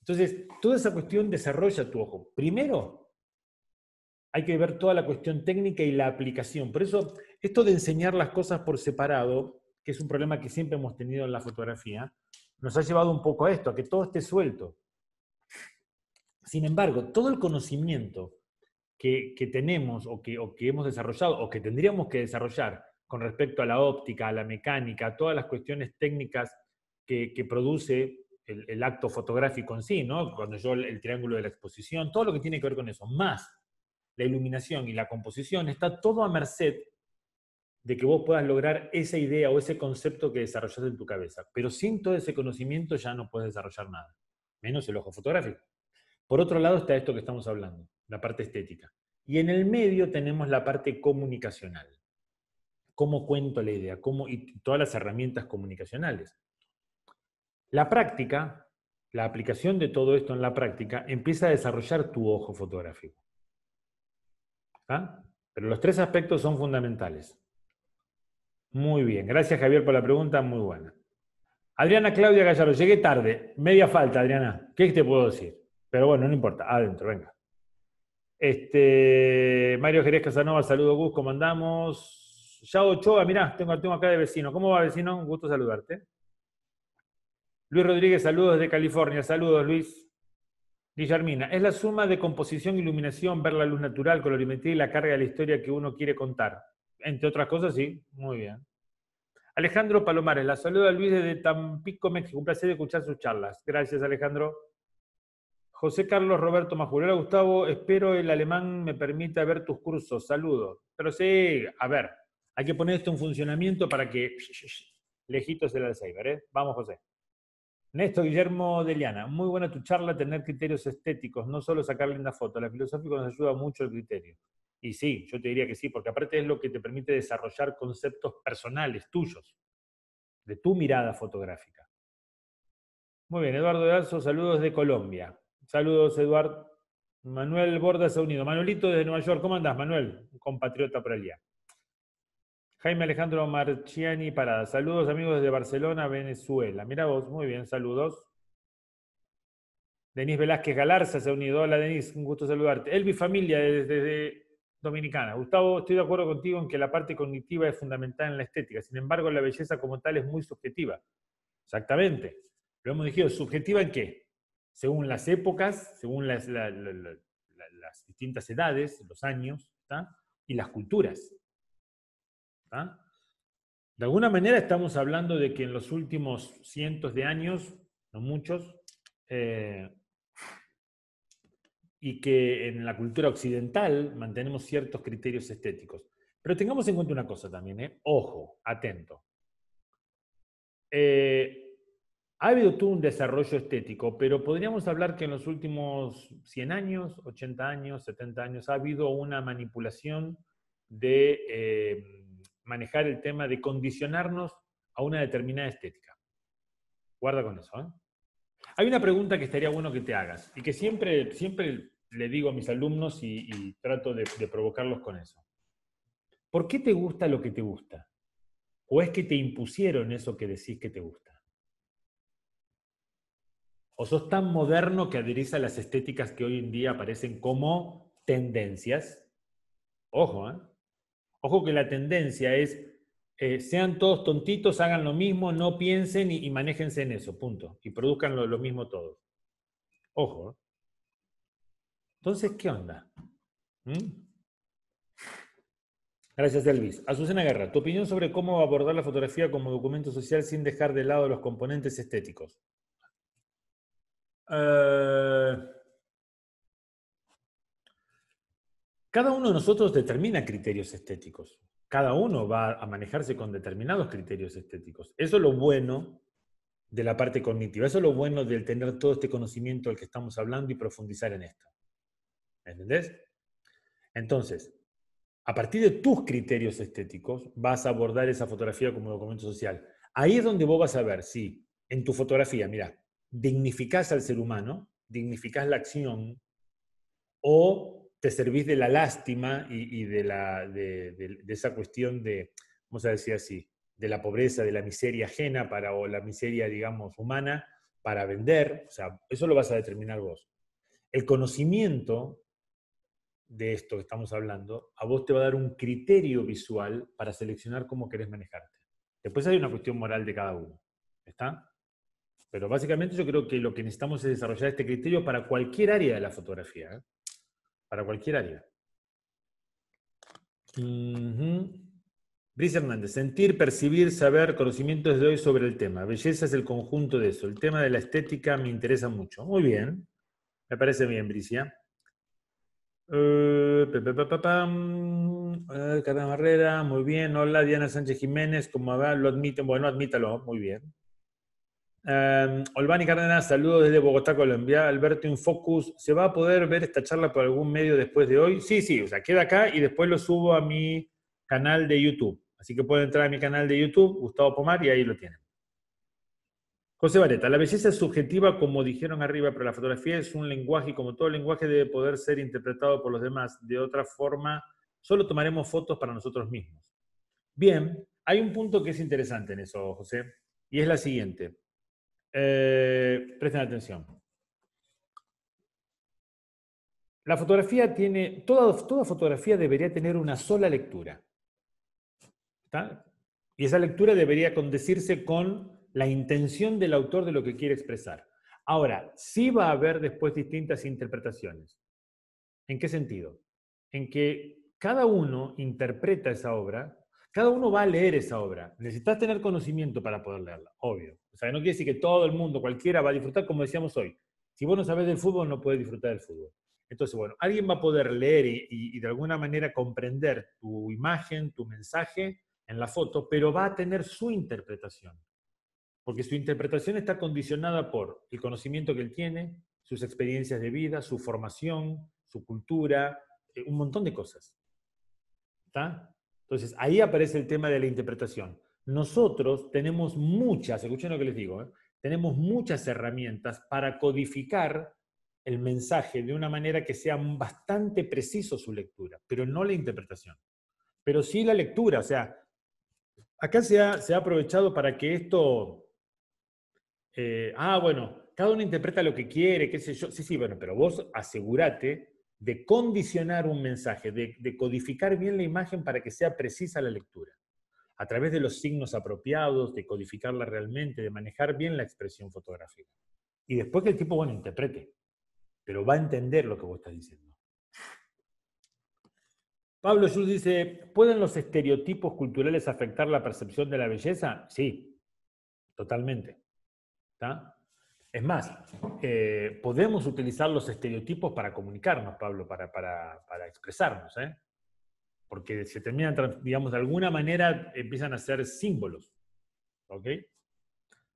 Entonces, toda esa cuestión desarrolla tu ojo. Primero, hay que ver toda la cuestión técnica y la aplicación. Por eso, esto de enseñar las cosas por separado, que es un problema que siempre hemos tenido en la fotografía, nos ha llevado un poco a esto, a que todo esté suelto. Sin embargo, todo el conocimiento que, tenemos o que, hemos desarrollado o que tendríamos que desarrollar con respecto a la óptica, a la mecánica, a todas las cuestiones técnicas que, produce el, acto fotográfico en sí, ¿no? Cuando yo el triángulo de la exposición, todo lo que tiene que ver con eso, más la iluminación y la composición, está todo a merced de que vos puedas lograr esa idea o ese concepto que desarrollaste en tu cabeza. Pero sin todo ese conocimiento ya no puedes desarrollar nada, menos el ojo fotográfico. Por otro lado está esto que estamos hablando, la parte estética. Y en el medio tenemos la parte comunicacional. Cómo cuento la idea, cómo, y todas las herramientas comunicacionales. La práctica, la aplicación de todo esto en la práctica, empieza a desarrollar tu ojo fotográfico. ¿Ah? Pero los tres aspectos son fundamentales. Muy bien, gracias Javier por la pregunta, muy buena. Adriana Claudia Gallardo, llegué tarde, media falta, Adriana, ¿qué te puedo decir? Pero bueno, no importa, adentro, venga. Este, Mario Jerez Casanova, saludo Gus, ¿cómo andamos? Yao Ochoa, mirá, tengo, tengo acá de vecino. ¿Cómo va, vecino? Un gusto saludarte. Luis Rodríguez, saludos desde California, saludos Luis. Guillermina, es la suma de composición, iluminación, ver la luz natural, colorimetría y la carga de la historia que uno quiere contar. Entre otras cosas, sí, muy bien. Alejandro Palomares, la saluda Luis desde Tampico, México. Un placer escuchar sus charlas. Gracias, Alejandro. José Carlos Roberto Majurera, Gustavo, espero el alemán me permita ver tus cursos. Saludos. Pero sí, a ver, hay que poner esto en funcionamiento para que lejitos el Alzheimer. ¿eh? Vamos, José. Néstor Guillermo Deliana, muy buena tu charla, tener criterios estéticos, no solo sacarle una foto, la filosófica nos ayuda mucho el criterio. Y sí, yo te diría que sí, porque aparte es lo que te permite desarrollar conceptos personales, tuyos, de tu mirada fotográfica. Muy bien, Eduardo de saludos de Colombia. Saludos, Eduardo. Manuel Bordas ha unido. Manuelito desde Nueva York, ¿cómo andás, Manuel? Un compatriota por allá. Jaime Alejandro Marchiani Parada. Saludos amigos de Barcelona, Venezuela. Mira vos, muy bien, saludos. Denis Velázquez Galarza se ha unido. Hola Denis, un gusto saludarte. Elvi Familia desde, Dominicana. Gustavo, estoy de acuerdo contigo en que la parte cognitiva es fundamental en la estética. Sin embargo, la belleza como tal es muy subjetiva. Exactamente. Lo hemos dicho, subjetiva en qué? Según las épocas, según las, distintas edades, los años y las culturas. ¿ah? De alguna manera estamos hablando de que en los últimos cientos de años, no muchos, eh, y que en la cultura occidental mantenemos ciertos criterios estéticos. Pero tengamos en cuenta una cosa también, ¿eh? ojo, atento. Eh, ha habido un desarrollo estético, pero podríamos hablar que en los últimos 100 años, 80 años, 70 años, ha habido una manipulación de manejar el tema de condicionarnos a una determinada estética. Guarda con eso. ¿eh? Hay una pregunta que estaría bueno que te hagas y que siempre, siempre le digo a mis alumnos y, trato de, de provocarlos con eso. ¿Por qué te gusta lo que te gusta? ¿O es que te impusieron eso que decís que te gusta? ¿O sos tan moderno que adherís a las estéticas que hoy en día aparecen como tendencias? Ojo, ¿eh? Ojo que la tendencia es, eh, sean todos tontitos, hagan lo mismo, no piensen y, manéjense en eso, punto. Y produzcan lo, mismo todos. Ojo. ¿eh? Entonces, ¿qué onda? ¿Mm? Gracias, Elvis. Azucena Guerra, tu opinión sobre cómo abordar la fotografía como documento social sin dejar de lado los componentes estéticos. Eh... Cada uno de nosotros determina criterios estéticos. Cada uno va a manejarse con determinados criterios estéticos. Eso es lo bueno de la parte cognitiva. Eso es lo bueno del tener todo este conocimiento del que estamos hablando y profundizar en esto. entendés? Entonces, a partir de tus criterios estéticos, vas a abordar esa fotografía como documento social. Ahí es donde vos vas a ver si en tu fotografía, mira, dignificás al ser humano, dignificás la acción, o te servís de la lástima y, de, la, de, esa cuestión de, vamos a decir así, de la pobreza, de la miseria ajena para, o la miseria, digamos, humana para vender. O sea, eso lo vas a determinar vos. El conocimiento de esto que estamos hablando, a vos te va a dar un criterio visual para seleccionar cómo querés manejarte. Después hay una cuestión moral de cada uno. ¿Está? Pero básicamente yo creo que lo que necesitamos es desarrollar este criterio para cualquier área de la fotografía. ¿eh? para cualquier área. Brisa Hernández, sentir, percibir, saber, conocimientos de hoy sobre el tema. Belleza es el conjunto de eso. El tema de la estética me interesa mucho. Muy bien. Me parece bien, Bricia. Uh, Barrera, muy bien. Hola, Diana Sánchez Jiménez, como va, lo admiten. Bueno, admítalo, muy bien. Um, Olvani Cárdenas, saludos desde Bogotá, Colombia. Alberto Infocus, ¿se va a poder ver esta charla por algún medio después de hoy? Sí, sí, o sea, queda acá y después lo subo a mi canal de YouTube. Así que pueden entrar a mi canal de YouTube, Gustavo Pomar, y ahí lo tienen. José Vareta, la belleza es subjetiva, como dijeron arriba, pero la fotografía es un lenguaje y como todo lenguaje debe poder ser interpretado por los demás. De otra forma, solo tomaremos fotos para nosotros mismos. Bien, hay un punto que es interesante en eso, José, y es la siguiente. Eh, presten atención. La fotografía tiene, toda, toda fotografía debería tener una sola lectura. ¿Está? Y esa lectura debería condecirse con la intención del autor de lo que quiere expresar. Ahora, sí va a haber después distintas interpretaciones. ¿En qué sentido? En que cada uno interpreta esa obra cada uno va a leer esa obra. Necesitas tener conocimiento para poder leerla, obvio. O sea, no quiere decir que todo el mundo, cualquiera, va a disfrutar, como decíamos hoy. Si vos no sabes del fútbol, no podés disfrutar del fútbol. Entonces, bueno, alguien va a poder leer y, de alguna manera comprender tu imagen, tu mensaje en la foto, pero va a tener su interpretación. Porque su interpretación está condicionada por el conocimiento que él tiene, sus experiencias de vida, su formación, su cultura, eh, un montón de cosas. ¿Está? Entonces, ahí aparece el tema de la interpretación. Nosotros tenemos muchas, escuchen lo que les digo, ¿eh? tenemos muchas herramientas para codificar el mensaje de una manera que sea bastante preciso su lectura, pero no la interpretación. Pero sí la lectura, o sea, acá se ha, se ha aprovechado para que esto... Eh, ah, bueno, cada uno interpreta lo que quiere, qué sé yo. Sí, sí, bueno, pero vos asegúrate de condicionar un mensaje, de, codificar bien la imagen para que sea precisa la lectura, a través de los signos apropiados, de codificarla realmente, de manejar bien la expresión fotográfica. Y después que el tipo, bueno, interprete, pero va a entender lo que vos estás diciendo. Pablo Schultz dice, ¿pueden los estereotipos culturales afectar la percepción de la belleza? Sí, totalmente. ¿Está? Es más, eh, podemos utilizar los estereotipos para comunicarnos, Pablo, para, expresarnos, ¿eh? porque se terminan, digamos, de alguna manera empiezan a ser símbolos. ¿Ok?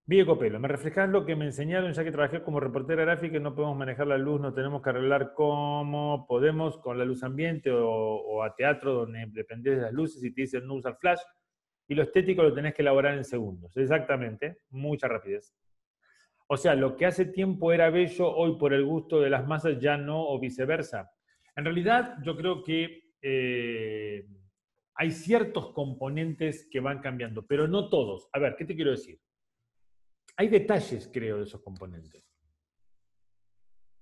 viejo Copelo, me reflejas lo que me enseñaron ya que trabajé como reportera gráfica y no podemos manejar la luz, no tenemos que arreglar cómo podemos con la luz ambiente o, a teatro donde dependés de las luces y te dicen no usar flash y lo estético lo tenés que elaborar en segundos. Exactamente, mucha rapidez. O sea, lo que hace tiempo era bello, hoy por el gusto de las masas ya no, o viceversa. En realidad, yo creo que eh, hay ciertos componentes que van cambiando, pero no todos. A ver, ¿qué te quiero decir? Hay detalles, creo, de esos componentes.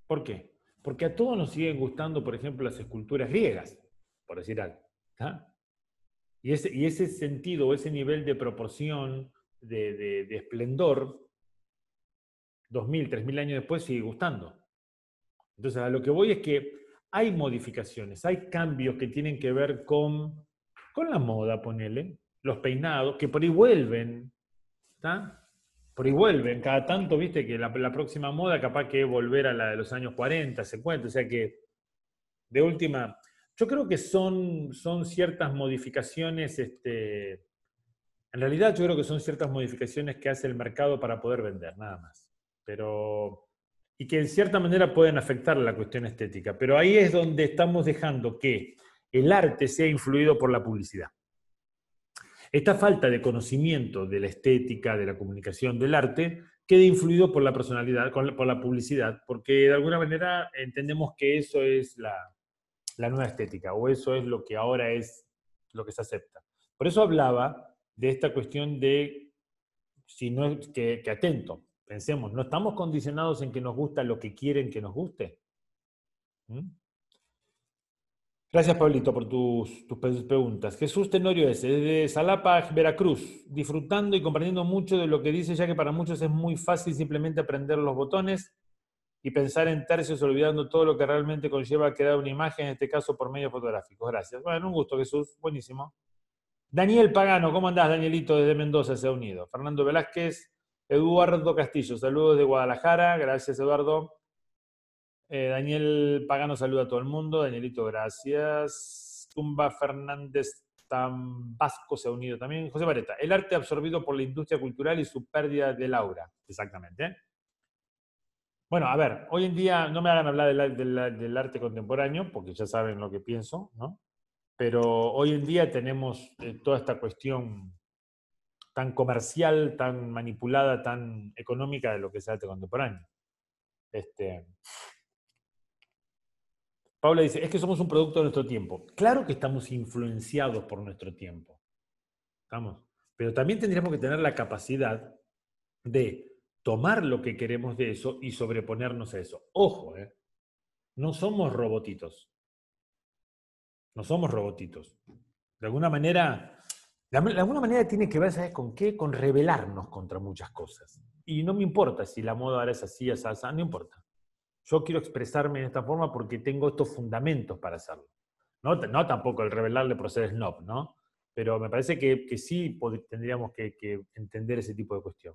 ¿Por qué? Porque a todos nos siguen gustando, por ejemplo, las esculturas griegas, por decir algo. Y, ese, sentido, ese nivel de proporción, de esplendor, 2.000, 3.000 años después sigue gustando. Entonces, a lo que voy es que hay modificaciones, hay cambios que tienen que ver con, con la moda, ponele, los peinados, que por ahí vuelven, ¿está? Por ahí vuelven, cada tanto, viste, que la, próxima moda capaz que volver a la de los años 40, 50, o sea que, de última, yo creo que son, son ciertas modificaciones, este, en realidad yo creo que son ciertas modificaciones que hace el mercado para poder vender, nada más pero y que en cierta manera pueden afectar la cuestión estética. Pero ahí es donde estamos dejando que el arte sea influido por la publicidad. Esta falta de conocimiento de la estética, de la comunicación, del arte, queda influido por la personalidad, por la publicidad, porque de alguna manera entendemos que eso es la, nueva estética o eso es lo que ahora es lo que se acepta. Por eso hablaba de esta cuestión de, si no es que atento, Pensemos, ¿no estamos condicionados en que nos gusta lo que quieren que nos guste? ¿Mm? Gracias, Pablito, por tus, tus, preguntas. Jesús Tenorio es desde Salapa, Veracruz, disfrutando y comprendiendo mucho de lo que dice, ya que para muchos es muy fácil simplemente aprender los botones y pensar en tercios, olvidando todo lo que realmente conlleva crear una imagen, en este caso por medios fotográficos. Gracias. Bueno, un gusto, Jesús. Buenísimo. Daniel Pagano, ¿cómo andás, Danielito, desde Mendoza, se ha unido? Fernando Velázquez, Eduardo Castillo, saludos de Guadalajara, gracias Eduardo. Eh, Daniel Pagano saluda a todo el mundo, Danielito, gracias. Tumba Fernández Vasco se ha unido también. José Vareta, el arte absorbido por la industria cultural y su pérdida de aura, exactamente. Bueno, a ver, hoy en día no me hagan hablar del, arte contemporáneo, porque ya saben lo que pienso, ¿no? Pero hoy en día tenemos eh, toda esta cuestión tan comercial, tan manipulada, tan económica de lo que sea el arte contemporáneo. Este, Paula dice, es que somos un producto de nuestro tiempo. Claro que estamos influenciados por nuestro tiempo. Estamos. Pero también tendríamos que tener la capacidad de tomar lo que queremos de eso y sobreponernos a eso. Ojo, ¿eh? no somos robotitos. No somos robotitos. De alguna manera, de alguna manera tiene que ver, ¿sabes con qué? Con rebelarnos contra muchas cosas. Y no me importa si la moda ahora es así, es así, no importa. Yo quiero expresarme de esta forma porque tengo estos fundamentos para hacerlo. No, no tampoco el rebelarle por ser snob, ¿no? Pero me parece que, sí tendríamos que, entender ese tipo de cuestión.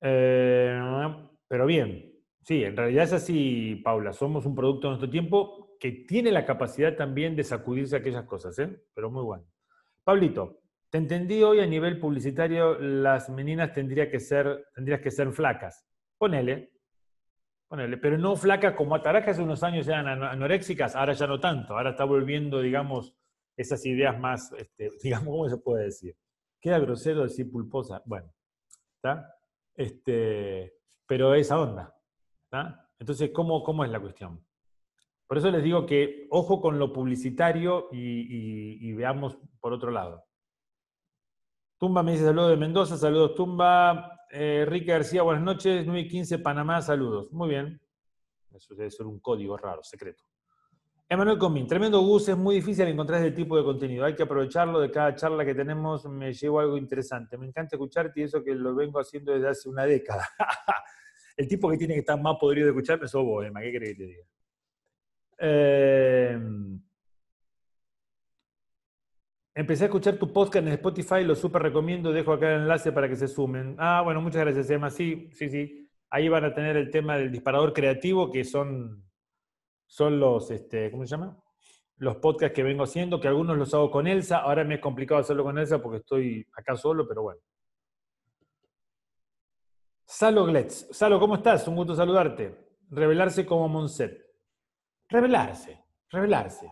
Eh, pero bien, sí, en realidad es así, Paula. Somos un producto de nuestro tiempo que tiene la capacidad también de sacudirse aquellas cosas, ¿eh? Pero muy bueno. Pablito, te entendí hoy a nivel publicitario, las meninas tendría que ser, tendrías que ser flacas. Ponele, ponele, pero no flacas como que hace unos años eran anoréxicas, ahora ya no tanto, ahora está volviendo, digamos, esas ideas más, este, digamos, ¿cómo se puede decir? Queda grosero decir pulposa, bueno, Este, pero esa onda, Entonces, ¿cómo, ¿cómo es la cuestión? Por eso les digo que ojo con lo publicitario y, veamos por otro lado. Tumba me dice saludos de Mendoza, saludos Tumba. Eh, García, buenas noches. 15, Panamá, saludos. Muy bien. Eso debe ser un código raro, secreto. Emanuel Comín, tremendo gusto. es muy difícil encontrar este tipo de contenido. Hay que aprovecharlo de cada charla que tenemos, me llevo algo interesante. Me encanta escucharte y eso que lo vengo haciendo desde hace una década. El tipo que tiene que estar más podrido de escucharme sos vos, Emma, ¿qué crees que te diga? Em, empecé a escuchar tu podcast en Spotify, lo súper recomiendo, dejo acá el enlace para que se sumen. Ah, bueno, muchas gracias, Emma. Sí, sí, sí. Ahí van a tener el tema del disparador creativo, que son, son los, este, llama? Los podcasts que vengo haciendo, que algunos los hago con Elsa, ahora me es complicado hacerlo con Elsa porque estoy acá solo, pero bueno. Salo Gletz. Salo, ¿cómo estás? Un gusto saludarte. Revelarse como Monset rebelarse, rebelarse.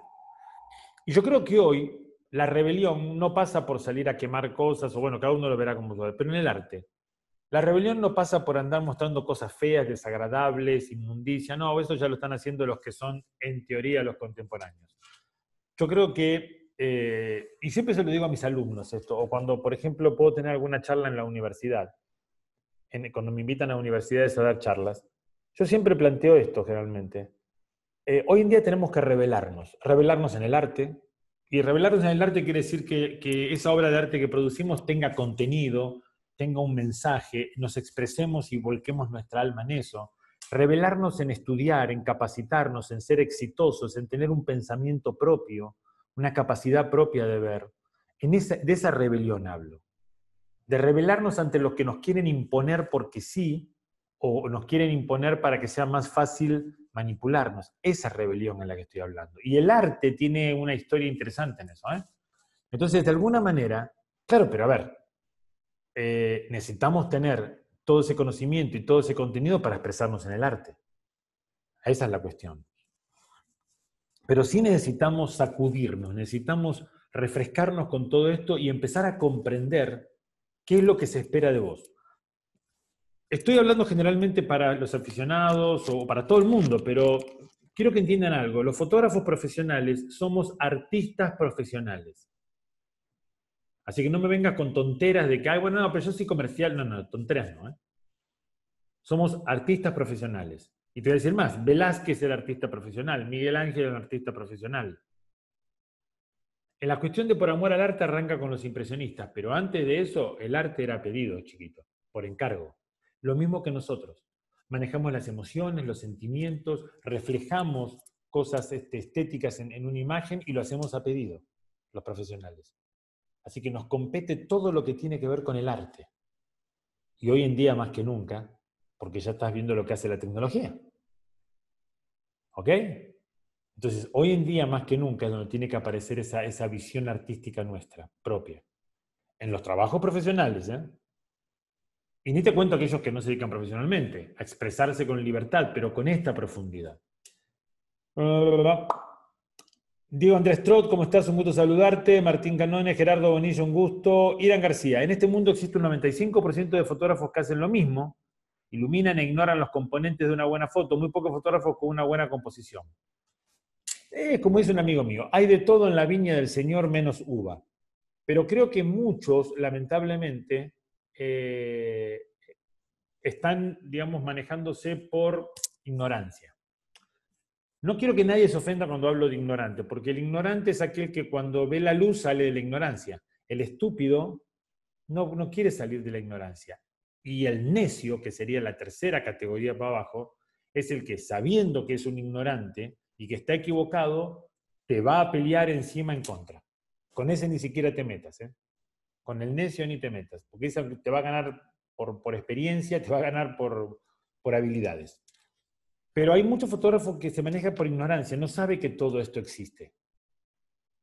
Y yo creo que hoy la rebelión no pasa por salir a quemar cosas, o bueno, cada uno lo verá como suele, pero en el arte. La rebelión no pasa por andar mostrando cosas feas, desagradables, inmundicia, no, eso ya lo están haciendo los que son, en teoría, los contemporáneos. Yo creo que, eh, y siempre se lo digo a mis alumnos esto, o cuando, por ejemplo, puedo tener alguna charla en la universidad, en, cuando me invitan a universidades a dar charlas, yo siempre planteo esto generalmente. Eh, hoy en día tenemos que revelarnos, revelarnos en el arte, y revelarnos en el arte quiere decir que, esa obra de arte que producimos tenga contenido, tenga un mensaje, nos expresemos y volquemos nuestra alma en eso. Revelarnos en estudiar, en capacitarnos, en ser exitosos, en tener un pensamiento propio, una capacidad propia de ver. En esa, de esa rebelión hablo. De revelarnos ante los que nos quieren imponer porque sí, o nos quieren imponer para que sea más fácil manipularnos. Esa rebelión en la que estoy hablando. Y el arte tiene una historia interesante en eso. ¿eh? Entonces, de alguna manera, claro, pero a ver, eh, necesitamos tener todo ese conocimiento y todo ese contenido para expresarnos en el arte. Esa es la cuestión. Pero sí necesitamos sacudirnos, necesitamos refrescarnos con todo esto y empezar a comprender qué es lo que se espera de vos. Estoy hablando generalmente para los aficionados o para todo el mundo, pero quiero que entiendan algo. Los fotógrafos profesionales somos artistas profesionales. Así que no me vengas con tonteras de que, ay, bueno, no, pero yo soy comercial. No, no, tonteras no. ¿eh? Somos artistas profesionales. Y te voy a decir más, Velázquez es el artista profesional, Miguel Ángel es un artista profesional. En la cuestión de por amor al arte arranca con los impresionistas, pero antes de eso el arte era pedido, chiquito, por encargo lo mismo que nosotros. Manejamos las emociones, los sentimientos, reflejamos cosas este, estéticas en, una imagen y lo hacemos a pedido, los profesionales. Así que nos compete todo lo que tiene que ver con el arte. Y hoy en día más que nunca, porque ya estás viendo lo que hace la tecnología. ¿Ok? Entonces, hoy en día más que nunca es donde tiene que aparecer esa, esa visión artística nuestra, propia. En los trabajos profesionales, ¿eh? Y ni te cuento aquellos que no se dedican profesionalmente a expresarse con libertad, pero con esta profundidad. Diego Andrés Trot, ¿cómo estás? Un gusto saludarte. Martín Canones, Gerardo Bonillo, un gusto. Irán García, en este mundo existe un 95% de fotógrafos que hacen lo mismo, iluminan e ignoran los componentes de una buena foto, muy pocos fotógrafos con una buena composición. Es como dice un amigo mío, hay de todo en la viña del Señor menos uva. Pero creo que muchos, lamentablemente, eh, están, digamos, manejándose por ignorancia. No quiero que nadie se ofenda cuando hablo de ignorante, porque el ignorante es aquel que cuando ve la luz sale de la ignorancia. El estúpido no, no quiere salir de la ignorancia. Y el necio, que sería la tercera categoría para abajo, es el que sabiendo que es un ignorante y que está equivocado, te va a pelear encima en contra. Con ese ni siquiera te metas. ¿eh? Con el necio ni te metas, porque te va a ganar por, experiencia, te va a ganar por, habilidades. Pero hay muchos fotógrafos que se manejan por ignorancia, no sabe que todo esto existe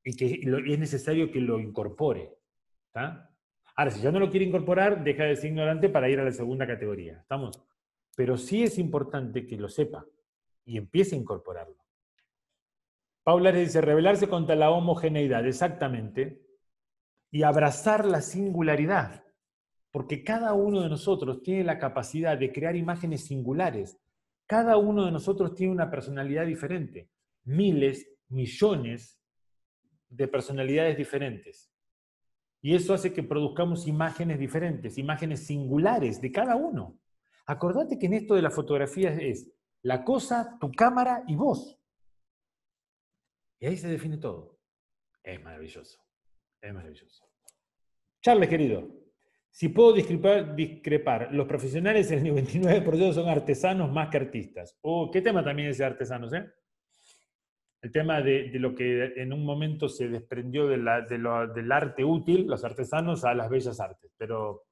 y que es necesario que lo incorpore. Ahora, si ya no lo quiere incorporar, deja de ser ignorante para ir a la segunda categoría. ¿Estamos? Pero sí es importante que lo sepa y empiece a incorporarlo. Paula dice, rebelarse contra la homogeneidad. Exactamente y abrazar la singularidad, porque cada uno de nosotros tiene la capacidad de crear imágenes singulares, cada uno de nosotros tiene una personalidad diferente, miles, millones de personalidades diferentes. Y eso hace que produzcamos imágenes diferentes, imágenes singulares de cada uno. Acordate que en esto de la fotografía es la cosa, tu cámara y vos. Y ahí se define todo. Es maravilloso. Es maravilloso. Charles, querido, si puedo discrepar, discrepar los profesionales, en el 99% son artesanos más que artistas. Oh, ¿Qué tema también es de artesanos? ¿eh? El tema de, lo que en un momento se desprendió del arte útil, los artesanos, a las bellas artes. Pero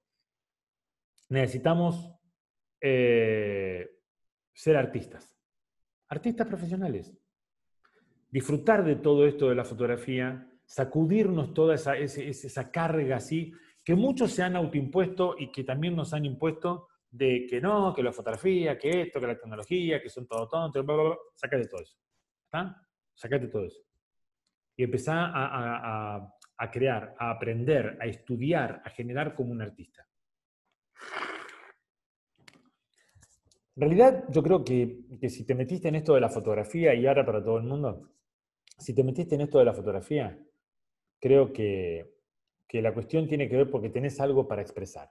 necesitamos eh, ser artistas, artistas profesionales. Disfrutar de todo esto de la fotografía, sacudirnos toda esa, carga así, que muchos se han autoimpuesto y que también nos han impuesto de que no, que la fotografía, que esto, que la tecnología, que son todo tonto, bla, bla, todo eso. ¿Está? Sácate todo eso. Y empezá a, crear, a aprender, a estudiar, a generar como un artista. En realidad, yo creo que, que si te metiste en esto de la fotografía, y ahora para todo el mundo, si te metiste en esto de la fotografía, creo que, la cuestión tiene que ver porque tenés algo para expresar.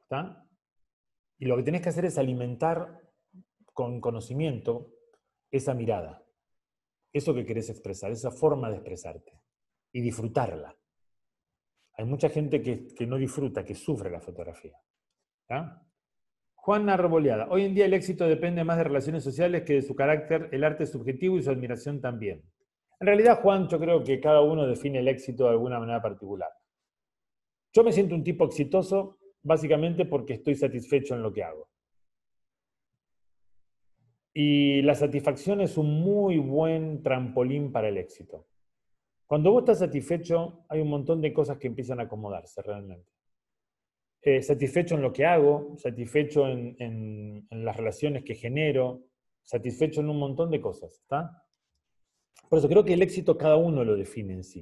¿Está? Y lo que tenés que hacer es alimentar con conocimiento esa mirada, eso que querés expresar, esa forma de expresarte y disfrutarla. Hay mucha gente que, no disfruta, que sufre la fotografía. Juana Juan hoy en día el éxito depende más de relaciones sociales que de su carácter, el arte subjetivo y su admiración también. En realidad, Juan, yo creo que cada uno define el éxito de alguna manera particular. Yo me siento un tipo exitoso básicamente porque estoy satisfecho en lo que hago. Y la satisfacción es un muy buen trampolín para el éxito. Cuando vos estás satisfecho, hay un montón de cosas que empiezan a acomodarse realmente. Eh, satisfecho en lo que hago, satisfecho en, en, las relaciones que genero, satisfecho en un montón de cosas, ¿está? Por eso creo que el éxito cada uno lo define en sí.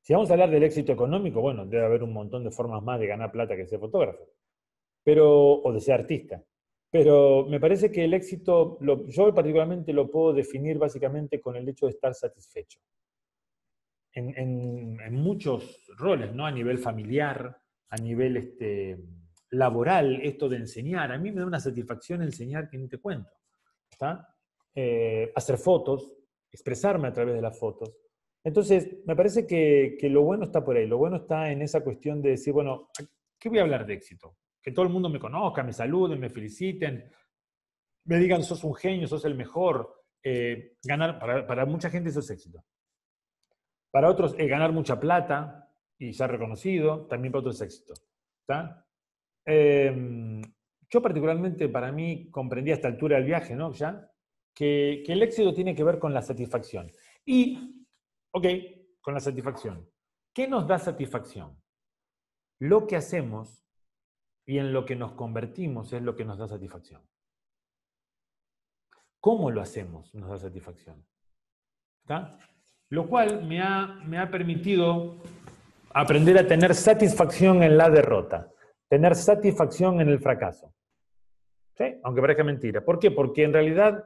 Si vamos a hablar del éxito económico, bueno, debe haber un montón de formas más de ganar plata que ser fotógrafo, pero, o de ser artista. Pero me parece que el éxito, yo particularmente lo puedo definir básicamente con el hecho de estar satisfecho. En, muchos roles, ¿no? A nivel familiar, a nivel este, laboral, esto de enseñar. A mí me da una satisfacción enseñar que no te cuento. ¿está? Eh, hacer fotos, expresarme a través de las fotos. Entonces, me parece que, que, lo bueno está por ahí, lo bueno está en esa cuestión de decir, bueno, ¿qué voy a hablar de éxito? Que todo el mundo me conozca, me saluden, me feliciten, me digan, sos un genio, sos el mejor. Eh, ganar, para, mucha gente eso es éxito. Para otros, es ganar mucha plata y ser reconocido, también para otros es éxito. Em, yo particularmente, para mí, comprendí a esta altura del viaje, ¿no? Ya, que, el éxito tiene que ver con la satisfacción. Y, ok, con la satisfacción. ¿Qué nos da satisfacción? Lo que hacemos y en lo que nos convertimos es lo que nos da satisfacción. Cómo lo hacemos nos da satisfacción. Lo cual me ha, permitido aprender a tener satisfacción en la derrota, tener satisfacción en el fracaso. Aunque parezca mentira. ¿Por qué? Porque en realidad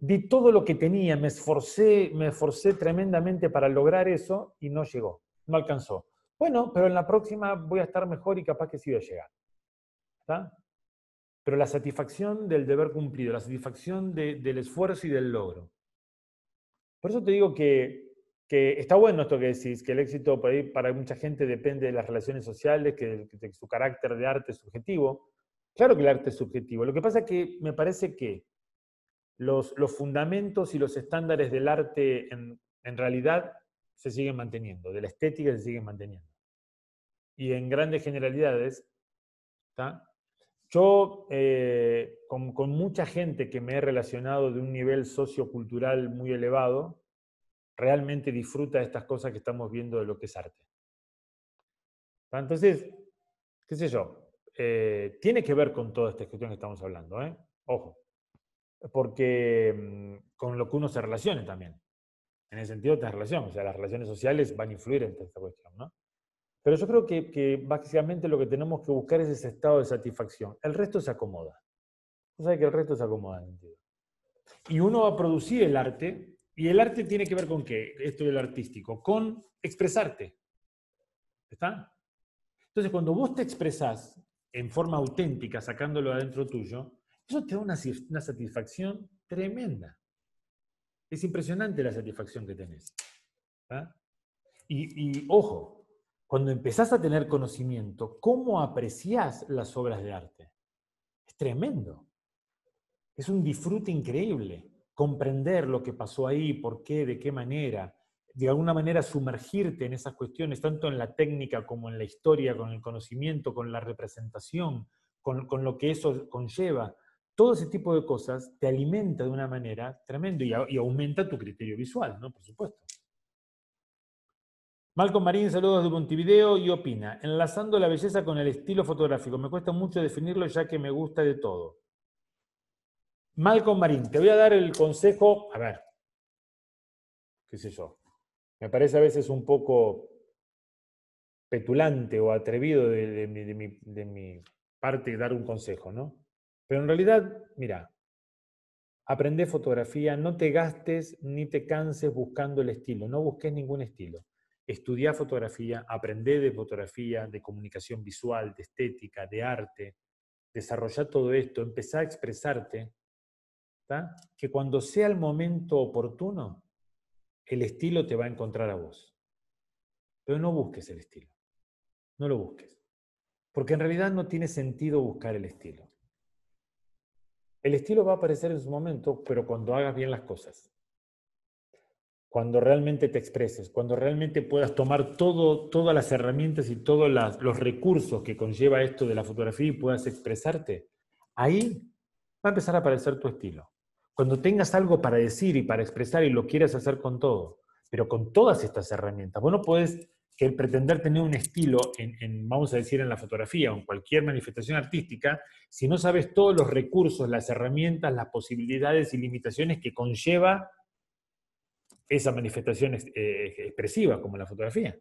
di todo lo que tenía, me esforcé, me esforcé tremendamente para lograr eso y no llegó, no alcanzó. Bueno, pero en la próxima voy a estar mejor y capaz que sí voy a llegar. ¿Está? Pero la satisfacción del deber cumplido, la satisfacción del esfuerzo y del logro. Por eso te digo que, está bueno esto que decís, que el éxito para, mucha gente depende de las relaciones sociales, que, su carácter de arte es subjetivo. Claro que el arte es subjetivo. Lo que pasa es que me parece que los, fundamentos y los estándares del arte en, realidad se siguen manteniendo, de la estética se siguen manteniendo. Y en grandes generalidades, Yo, eh, con, mucha gente que me he relacionado de un nivel sociocultural muy elevado, realmente disfruta de estas cosas que estamos viendo de lo que es arte. Entonces, qué sé yo, eh, tiene que ver con toda esta cuestión que estamos hablando, ¿eh? Ojo porque mm, con lo que uno se relacione también. En el sentido de relaciones, o sea, las relaciones sociales van a influir en esta cuestión, Pero yo creo que, básicamente lo que tenemos que buscar es ese estado de satisfacción. El resto se acomoda. Tú sabes que el resto se acomoda en sentido. Y uno va a producir el arte, y el arte tiene que ver con qué, esto del artístico, con expresarte. ¿Está? Entonces, cuando vos te expresás en forma auténtica, sacándolo adentro tuyo, eso te da una, satisfacción tremenda. Es impresionante la satisfacción que tenés. ¿ah? Y, ojo, cuando empezás a tener conocimiento, ¿cómo apreciás las obras de arte? Es tremendo. Es un disfrute increíble comprender lo que pasó ahí, por qué, de qué manera, de alguna manera sumergirte en esas cuestiones, tanto en la técnica como en la historia, con el conocimiento, con la representación, con lo que eso conlleva todo ese tipo de cosas te alimenta de una manera tremenda y, aumenta tu criterio visual, ¿no? Por supuesto. Malcolm Marín, saludos de Montevideo y opina, enlazando la belleza con el estilo fotográfico, me cuesta mucho definirlo ya que me gusta de todo. Malcolm Marín, te voy a dar el consejo, a ver, qué sé yo, me parece a veces un poco petulante o atrevido de, mi parte dar un consejo, ¿no? Pero en realidad, mira, aprende fotografía, no te gastes ni te canses buscando el estilo, no busques ningún estilo. Estudia fotografía, aprende de fotografía, de comunicación visual, de estética, de arte, desarrolla todo esto, empezá a expresarte, que cuando sea el momento oportuno, el estilo te va a encontrar a vos. Pero no busques el estilo, no lo busques, porque en realidad no tiene sentido buscar el estilo. El estilo va a aparecer en su momento, pero cuando hagas bien las cosas. Cuando realmente te expreses, cuando realmente puedas tomar todas las herramientas y todos los recursos que conlleva esto de la fotografía y puedas expresarte, ahí va a empezar a aparecer tu estilo. Cuando tengas algo para decir y para expresar y lo quieras hacer con todo, pero con todas estas herramientas, bueno, no el pretender tener un estilo, en, vamos a decir, en la fotografía o en cualquier manifestación artística, si no sabes todos los recursos, las herramientas, las posibilidades y limitaciones que conlleva esa manifestación eh, expresiva como la fotografía.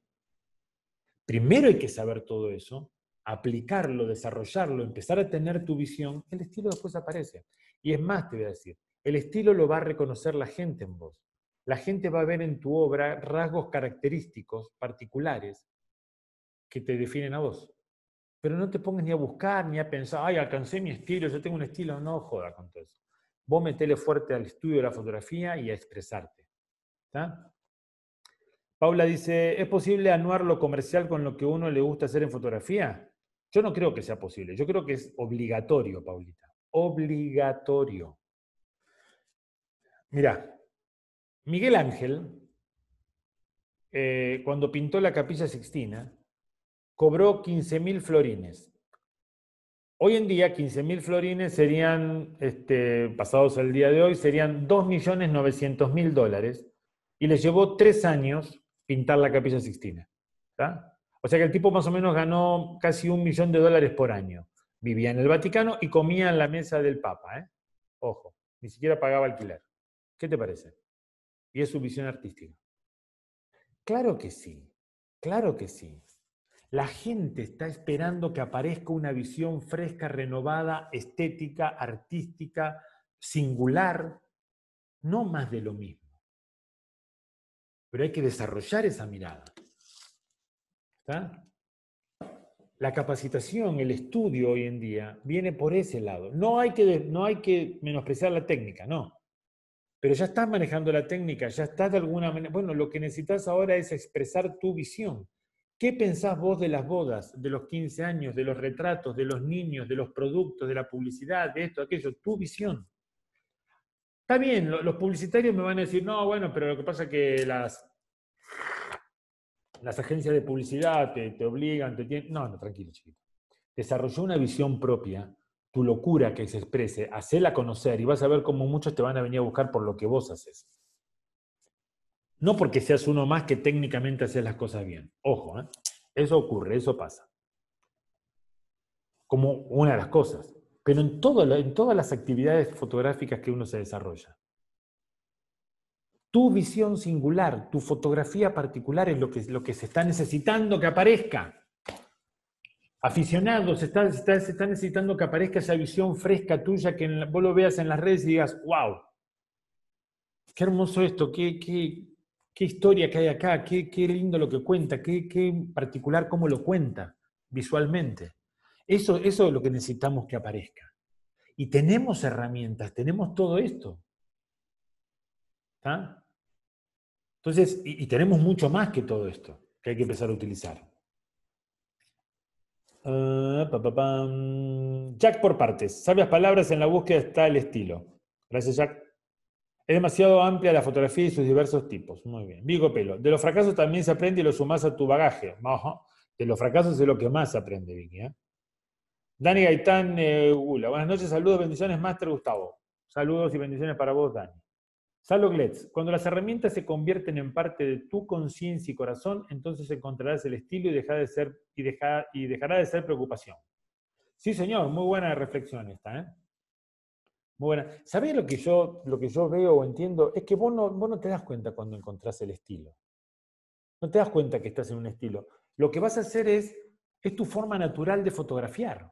Primero hay que saber todo eso, aplicarlo, desarrollarlo, empezar a tener tu visión, el estilo después aparece. Y es más, te voy a decir, el estilo lo va a reconocer la gente en vos la gente va a ver en tu obra rasgos característicos, particulares, que te definen a vos. Pero no te pongas ni a buscar, ni a pensar, ay, alcancé mi estilo, yo tengo un estilo, no joda con todo eso. Vos metele fuerte al estudio de la fotografía y a expresarte. Paula dice, ¿es posible anuar lo comercial con lo que uno le gusta hacer en fotografía? Yo no creo que sea posible, yo creo que es obligatorio, Paulita. Obligatorio. Mira. Miguel Ángel, eh, cuando pintó la capilla Sixtina, cobró 15.000 florines. Hoy en día 15.000 florines serían, este, pasados al día de hoy, serían 2.900.000 dólares y le llevó tres años pintar la capilla Sixtina. O sea que el tipo más o menos ganó casi un millón de dólares por año. Vivía en el Vaticano y comía en la mesa del Papa. ¿eh? Ojo, ni siquiera pagaba alquiler. ¿Qué te parece? y es su visión artística. Claro que sí, claro que sí. La gente está esperando que aparezca una visión fresca, renovada, estética, artística, singular, no más de lo mismo. Pero hay que desarrollar esa mirada. La capacitación, el estudio hoy en día viene por ese lado. No hay que, no hay que menospreciar la técnica, no pero ya estás manejando la técnica, ya estás de alguna manera, bueno, lo que necesitas ahora es expresar tu visión. ¿Qué pensás vos de las bodas, de los 15 años, de los retratos, de los niños, de los productos, de la publicidad, de esto, aquello? Tu visión. Está bien, los publicitarios me van a decir, no, bueno, pero lo que pasa es que las, las agencias de publicidad te, te obligan, te tienen... No, no, tranquilo, chiquito. Desarrolló una visión propia tu locura que se exprese, hacela conocer y vas a ver cómo muchos te van a venir a buscar por lo que vos haces. No porque seas uno más que técnicamente haces las cosas bien. Ojo, ¿eh? eso ocurre, eso pasa. Como una de las cosas. Pero en, en todas las actividades fotográficas que uno se desarrolla. Tu visión singular, tu fotografía particular es lo que, lo que se está necesitando que aparezca aficionados, está, está, necesitando que aparezca esa visión fresca tuya, que vos lo veas en las redes y digas, wow, qué hermoso esto, qué, qué, historia que hay acá, qué, lindo lo que cuenta, qué, particular cómo lo cuenta visualmente. Eso, eso es lo que necesitamos que aparezca. Y tenemos herramientas, tenemos todo esto. Entonces, y tenemos mucho más que todo esto que hay que empezar a utilizar. Eh, Jack por partes. Sabias palabras en la búsqueda está el estilo. Gracias, Jack. Es demasiado amplia la fotografía y sus diversos tipos. Muy bien. Vigo Pelo. De los fracasos también se aprende y lo sumas a tu bagaje. De los fracasos es lo que más aprende, Vicky. ¿eh? Dani Gaitán eh, Gula. Buenas noches, saludos, bendiciones, Máster Gustavo. Saludos y bendiciones para vos, Dani. Saloglets, cuando las herramientas se convierten en parte de tu conciencia y corazón, entonces encontrarás el estilo y, de ser, y, dejará de ser preocupación. Sí, señor, muy buena reflexión esta, ¿eh? Muy buena. ¿Sabés lo que yo, lo que yo veo o entiendo? Es que vos no, te das cuenta cuando encontrás el estilo. No te das cuenta que estás en un estilo. Lo que vas a hacer es, es tu forma natural de fotografiar.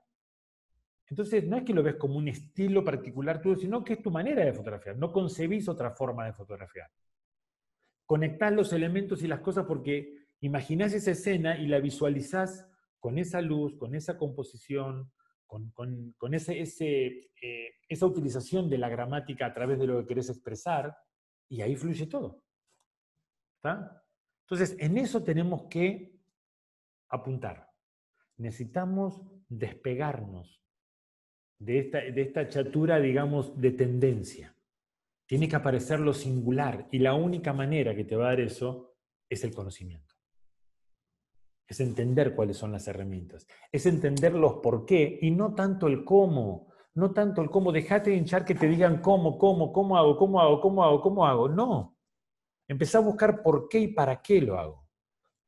Entonces, no es que lo ves como un estilo particular tuyo, sino que es tu manera de fotografiar. No concebís otra forma de fotografiar. Conectás los elementos y las cosas porque imaginás esa escena y la visualizás con esa luz, con esa composición, con, eh, esa utilización de la gramática a través de lo que querés expresar, y ahí fluye todo. Entonces, en eso tenemos que apuntar. Necesitamos despegarnos de esta, de esta chatura, digamos, de tendencia. Tiene que aparecer lo singular y la única manera que te va a dar eso es el conocimiento. Es entender cuáles son las herramientas, es entender los por qué y no tanto el cómo, no tanto el cómo, dejate de hinchar que te digan cómo, cómo, cómo hago, cómo hago, cómo hago, cómo hago. No, empezá a buscar por qué y para qué lo hago.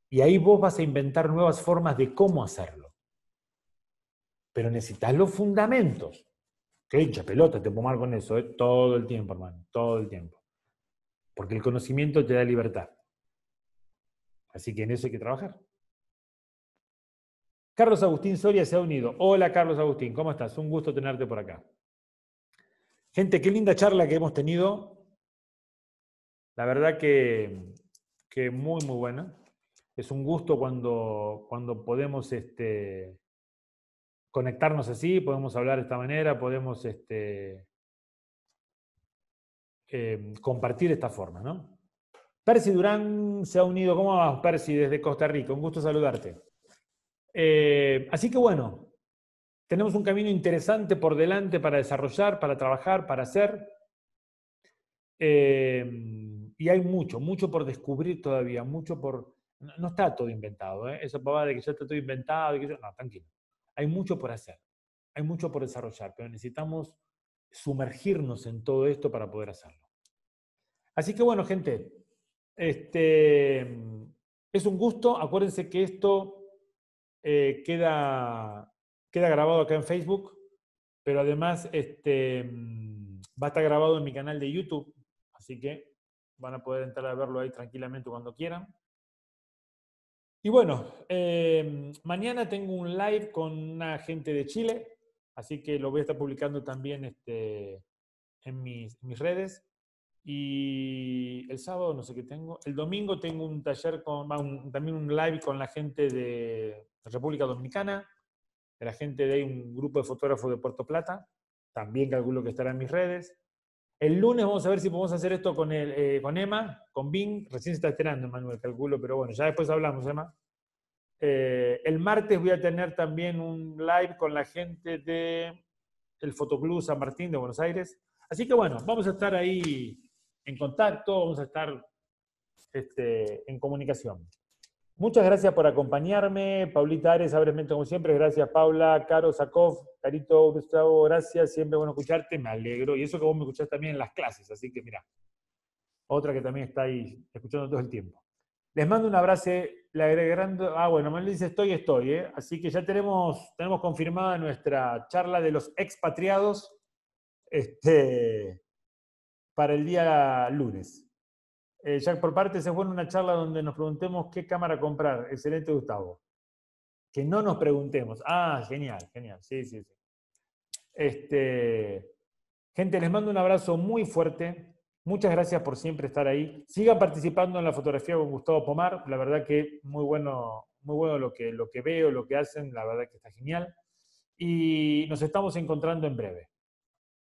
Y ahí vos vas a inventar nuevas formas de cómo hacerlo pero necesitas los fundamentos. Que hincha pelota, te mal con eso, ¿eh? todo el tiempo, hermano, todo el tiempo. Porque el conocimiento te da libertad. Así que en eso hay que trabajar. Carlos Agustín Soria se ha unido. Hola Carlos Agustín, ¿cómo estás? Un gusto tenerte por acá. Gente, qué linda charla que hemos tenido. La verdad que, que muy, muy buena. Es un gusto cuando, cuando podemos este, conectarnos así, podemos hablar de esta manera, podemos este, eh, compartir esta forma, ¿no? Percy Durán se ha unido. ¿Cómo vas, Percy, desde Costa Rica? Un gusto saludarte. Eh, así que bueno, tenemos un camino interesante por delante para desarrollar, para trabajar, para hacer. Em, y hay mucho, mucho por descubrir todavía, mucho por... No, está todo inventado, ¿eh? Esa pavada de que ya está todo inventado, y que yo... no, tranquilo hay mucho por hacer, hay mucho por desarrollar, pero necesitamos sumergirnos en todo esto para poder hacerlo. Así que bueno, gente, este, mm, es un gusto. Acuérdense que esto eh, queda, queda grabado acá en Facebook, pero además este, mm, va a estar grabado en mi canal de YouTube, así que van a poder entrar a verlo ahí tranquilamente cuando quieran. Y bueno, em, mañana tengo un live con una gente de Chile, así que lo voy a estar publicando también este, en, mis, redes. Y el sábado no sé qué tengo. El domingo tengo un taller, con, también un live con la gente de República Dominicana, de la gente de un grupo de fotógrafos de Puerto Plata. También calculo que estará en mis redes. El lunes vamos a ver si podemos hacer esto con, el, eh, con Emma, con Bing. Recién se está esperando Manuel, calculo, pero bueno, ya después hablamos, Emma. Eh, el martes voy a tener también un live con la gente de el Fotoclub San Martín de Buenos Aires. Así que bueno, vamos a estar ahí en contacto, vamos a estar este, en comunicación. Muchas gracias por acompañarme. Paulita Ares, mente como siempre. Gracias, Paula. Caro Sakov, Carito Gustavo, gracias. Siempre bueno escucharte. Me alegro. Y eso que vos me escuchás también en las clases. Así que, mira, otra que también está ahí escuchando todo el tiempo. Les mando un abrazo. Le agregando. Ah, bueno, me dice estoy, estoy. ¿eh? Así que ya tenemos, tenemos confirmada nuestra charla de los expatriados este, para el día lunes. Eh, Jack, por parte, se fue en una charla donde nos preguntemos qué cámara comprar. Excelente, Gustavo. Que no nos preguntemos. Ah, genial, genial. Sí, sí, sí. Este, gente, les mando un abrazo muy fuerte. Muchas gracias por siempre estar ahí. Sigan participando en la fotografía con Gustavo Pomar. La verdad que muy bueno, muy bueno lo que, lo que veo, lo que hacen. La verdad que está genial. Y nos estamos encontrando en breve.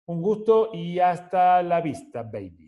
Un gusto y hasta la vista, baby.